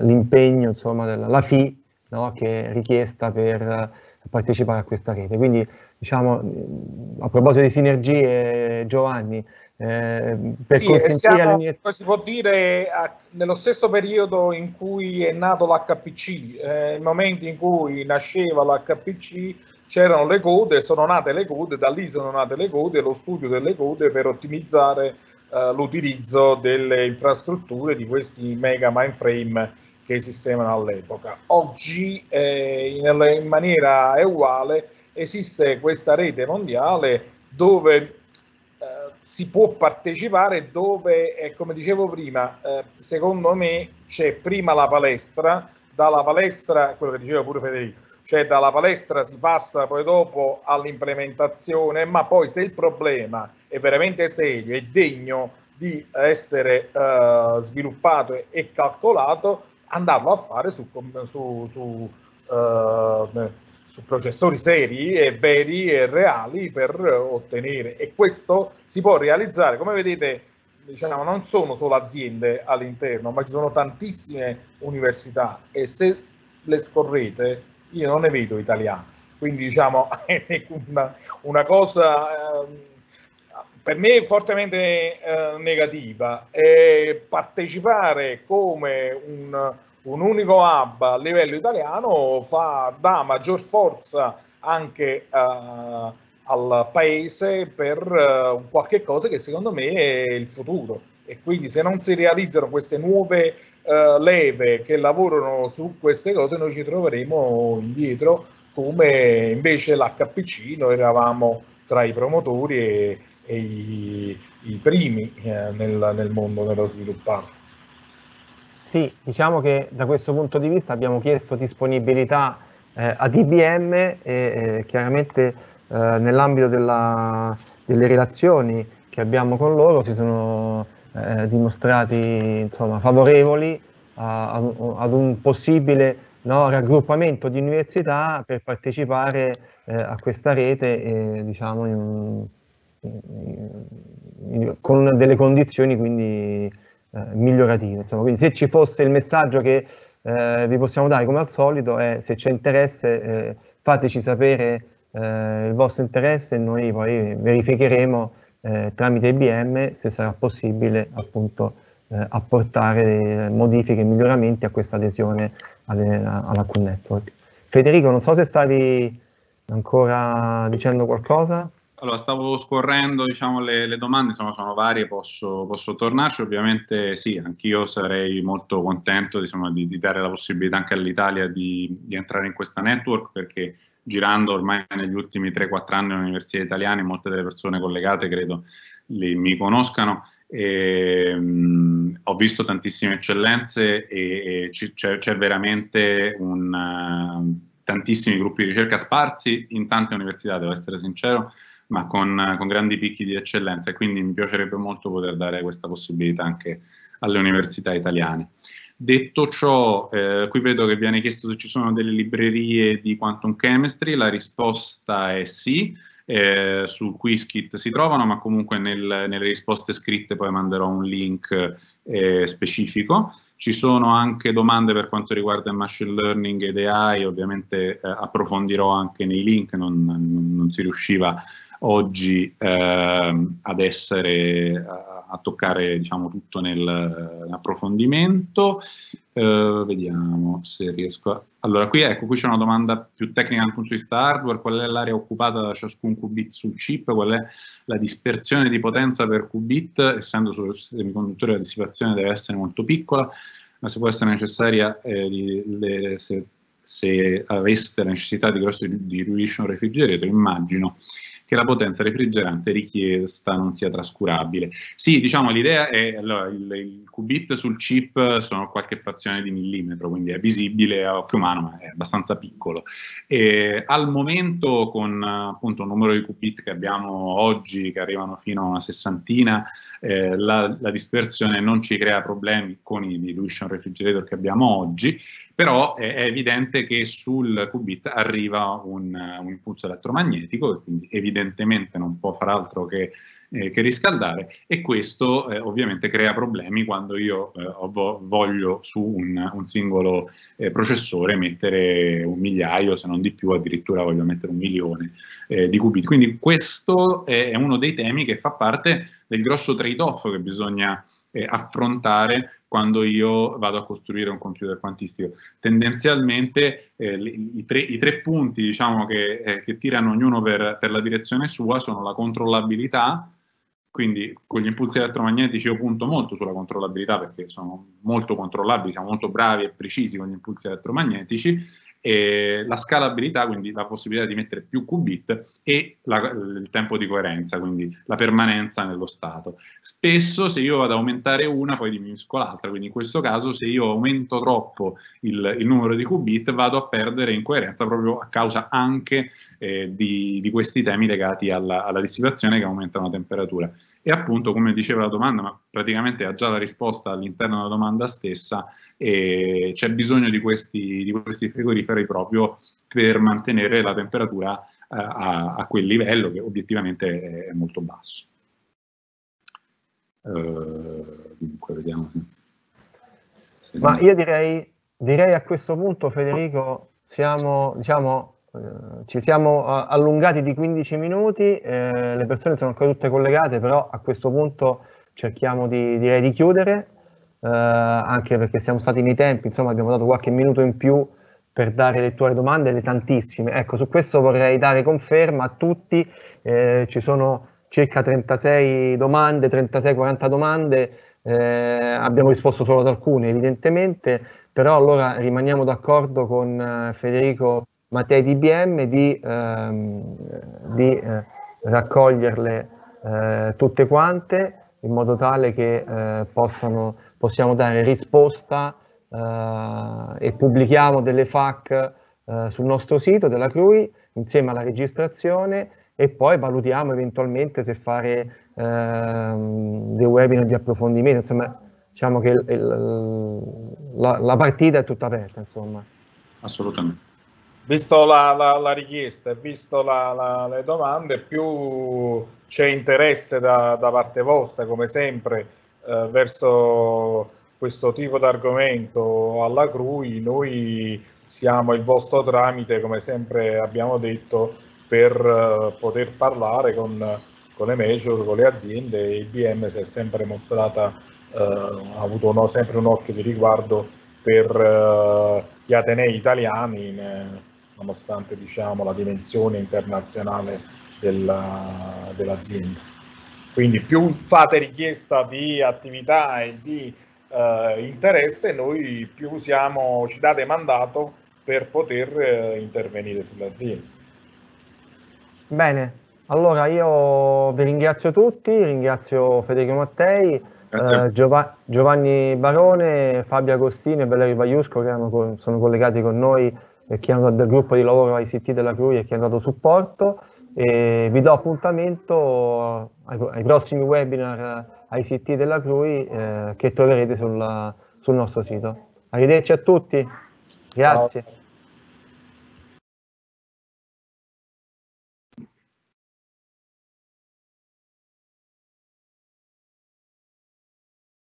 l'impegno, la, FI no, che è richiesta per eh, partecipare a questa rete. Quindi diciamo, mm, a proposito di sinergie, Giovanni, Ehm, per sì, consentire siamo, mie... si può dire a, nello stesso periodo in cui è nato l'HPC, eh, il momento in cui nasceva l'HPC c'erano le code, sono nate le code, da lì sono nate le code, lo studio delle code per ottimizzare eh, l'utilizzo delle infrastrutture di questi mega mainframe che esistevano all'epoca. Oggi eh, in, in maniera uguale esiste questa rete mondiale dove si può partecipare dove, eh, come dicevo prima, eh, secondo me c'è prima la palestra, dalla palestra, quello che diceva pure Federico, cioè dalla palestra si passa poi dopo all'implementazione, ma poi se il problema è veramente serio e degno di essere eh, sviluppato e calcolato, andarlo a fare su, su, su eh, su processori seri e veri e reali per ottenere e questo si può realizzare come vedete diciamo non sono solo aziende all'interno ma ci sono tantissime università e se le scorrete io non ne vedo italiani quindi diciamo è una, una cosa eh, per me fortemente eh, negativa partecipare come un, un unico hub a livello italiano fa, dà maggior forza anche uh, al paese per uh, qualche cosa che secondo me è il futuro e quindi se non si realizzano queste nuove uh, leve che lavorano su queste cose noi ci troveremo indietro come invece l'HPC noi eravamo tra i promotori e, e i, i, primi eh, nel, nel mondo nello sviluppato. Sì, diciamo che da questo punto di vista abbiamo chiesto disponibilità eh, ad IBM e eh, chiaramente eh, nell'ambito delle relazioni che abbiamo con loro si sono eh, dimostrati insomma, favorevoli a, a, ad un possibile no, raggruppamento di università per partecipare eh, a questa rete eh, diciamo, in, in, in, con delle condizioni quindi eh, migliorativo. Insomma, quindi se ci fosse il messaggio che eh, vi possiamo dare come al solito è se c'è interesse eh, fateci sapere il vostro interesse e noi poi verificheremo tramite IBM se sarà possibile appunto apportare modifiche e miglioramenti a questa adesione alle, alla Q Network. Federico, non so se stavi ancora dicendo qualcosa. Allora, stavo scorrendo diciamo, le, le, domande, insomma, sono varie, posso, posso tornarci. Ovviamente sì, anch'io sarei molto contento insomma, di, di, dare la possibilità anche all'Italia di, di, entrare in questa network perché girando ormai negli ultimi 3-4 anni università italiane, molte delle persone collegate credo li, mi conoscano. E, ehm, mh, ho visto tantissime eccellenze e, e c'è, veramente un, uh, tantissimi gruppi di ricerca sparsi in tante università, devo essere sincero ma con, con grandi picchi di eccellenza e quindi mi piacerebbe molto poter dare questa possibilità anche alle università italiane. Detto ciò, eh, qui vedo che viene chiesto se ci sono delle librerie di quantum chemistry, la risposta è sì, eh, su Quiskit si trovano, ma comunque nel, nelle risposte scritte poi manderò un link eh, specifico. Ci sono anche domande per quanto riguarda il machine learning ed AI, ovviamente eh, approfondirò anche nei link, non, non si riusciva a oggi ehm, ad essere a, eh, a toccare diciamo, tutto nell'approfondimento. Eh, vediamo se riesco a... Allora, qui, ecco, qui c'è una domanda più tecnica dal punto di vista hardware, qual è l'area occupata da ciascun qubit sul chip, qual è la dispersione di potenza per qubit, essendo sul semiconduttore la dissipazione deve essere molto piccola, ma se può essere necessaria, eh, le, se, se aveste la necessità di grosso dilution refrigerator, immagino che la potenza refrigerante richiesta non sia trascurabile. Sì, diciamo l'idea è, allora, il, il qubit sul chip sono qualche frazione di millimetro, quindi è visibile a occhio umano, ma è abbastanza piccolo. E al momento con appunto un numero di qubit che abbiamo oggi, che arrivano fino a una sessantina, eh, la, la dispersione non ci crea problemi con i dilution refrigerator che abbiamo oggi, però è, evidente che sul qubit arriva un, un impulso elettromagnetico e quindi evidentemente non può far altro che, eh, che riscaldare e questo eh, ovviamente crea problemi quando io eh, voglio su un, un singolo eh, processore mettere un migliaio se non di più addirittura voglio mettere un milione eh, di qubit quindi questo è uno dei temi che fa parte del grosso trade off che bisogna eh, affrontare quando io vado a costruire un computer quantistico. Tendenzialmente eh, i, tre, i, tre, punti diciamo, che, eh, che, tirano ognuno per, per la direzione sua sono la controllabilità, quindi con gli impulsi elettromagnetici io punto molto sulla controllabilità perché sono molto controllabili, siamo molto bravi e precisi con gli impulsi elettromagnetici eh, la scalabilità, quindi la possibilità di mettere più qubit e la, il tempo di coerenza, quindi la permanenza nello stato. Spesso se io vado ad aumentare una poi diminuisco l'altra, quindi in questo caso se io aumento troppo il, il, numero di qubit vado a perdere in coerenza proprio a causa anche eh, di, di, questi temi legati alla, alla dissipazione che aumentano la temperatura. E appunto, come diceva la domanda, ma praticamente ha già la risposta all'interno della domanda stessa, c'è bisogno di questi, di questi frigoriferi proprio per mantenere la temperatura eh, a, a, quel livello che obiettivamente è, molto basso. Uh, dunque, vediamo se... se Ma non... io direi, direi a questo punto, Federico, siamo, diciamo, eh, ci siamo allungati di 15 minuti, eh, le persone sono ancora tutte collegate, però a questo punto cerchiamo di, direi di chiudere, eh, anche perché siamo stati nei tempi, insomma abbiamo dato qualche minuto in più per dare le alle domande, le tantissime. Ecco, su questo vorrei dare conferma a tutti, eh, ci sono circa 36 domande, 36-40 domande, eh, abbiamo risposto solo ad alcune evidentemente, però allora rimaniamo d'accordo con eh, Federico Mattei DBM di, ehm, di eh, raccoglierle eh, tutte quante in modo tale che eh, possano, possiamo dare risposta eh, e pubblichiamo delle FAC eh, sul nostro sito della CRUI insieme alla registrazione e poi valutiamo eventualmente se fare ehm, dei webinar di approfondimento, insomma diciamo che il, il, la, la partita è tutta aperta. Insomma. Assolutamente visto la, la, la richiesta e visto la, le domande, più c'è interesse da, da, parte vostra, come sempre, eh, verso questo tipo di argomento alla CRUI, noi siamo il vostro tramite, come sempre abbiamo detto, per eh, poter parlare con, con, le major, con le aziende, IBM si è sempre mostrata, eh, ha avuto uno, sempre un occhio di riguardo per eh, gli Atenei italiani. In, eh, nonostante diciamo, la dimensione internazionale della, dell'azienda. Quindi più fate richiesta di attività e di eh, interesse, noi più siamo, ci date mandato per poter eh, intervenire sull'azienda. Bene, allora io vi ringrazio tutti, ringrazio Federico Mattei, eh, Giova- Giovanni Barone, Fabio Agostini e Valerio Vaiusco che hanno, sono collegati con noi che, del gruppo di lavoro ICT della CRUI e che hanno dato supporto e vi do appuntamento ai, ai prossimi webinar eh, ICT della CRUI eh, che troverete sulla, sul nostro sito. Arrivederci a tutti, grazie. Ciao.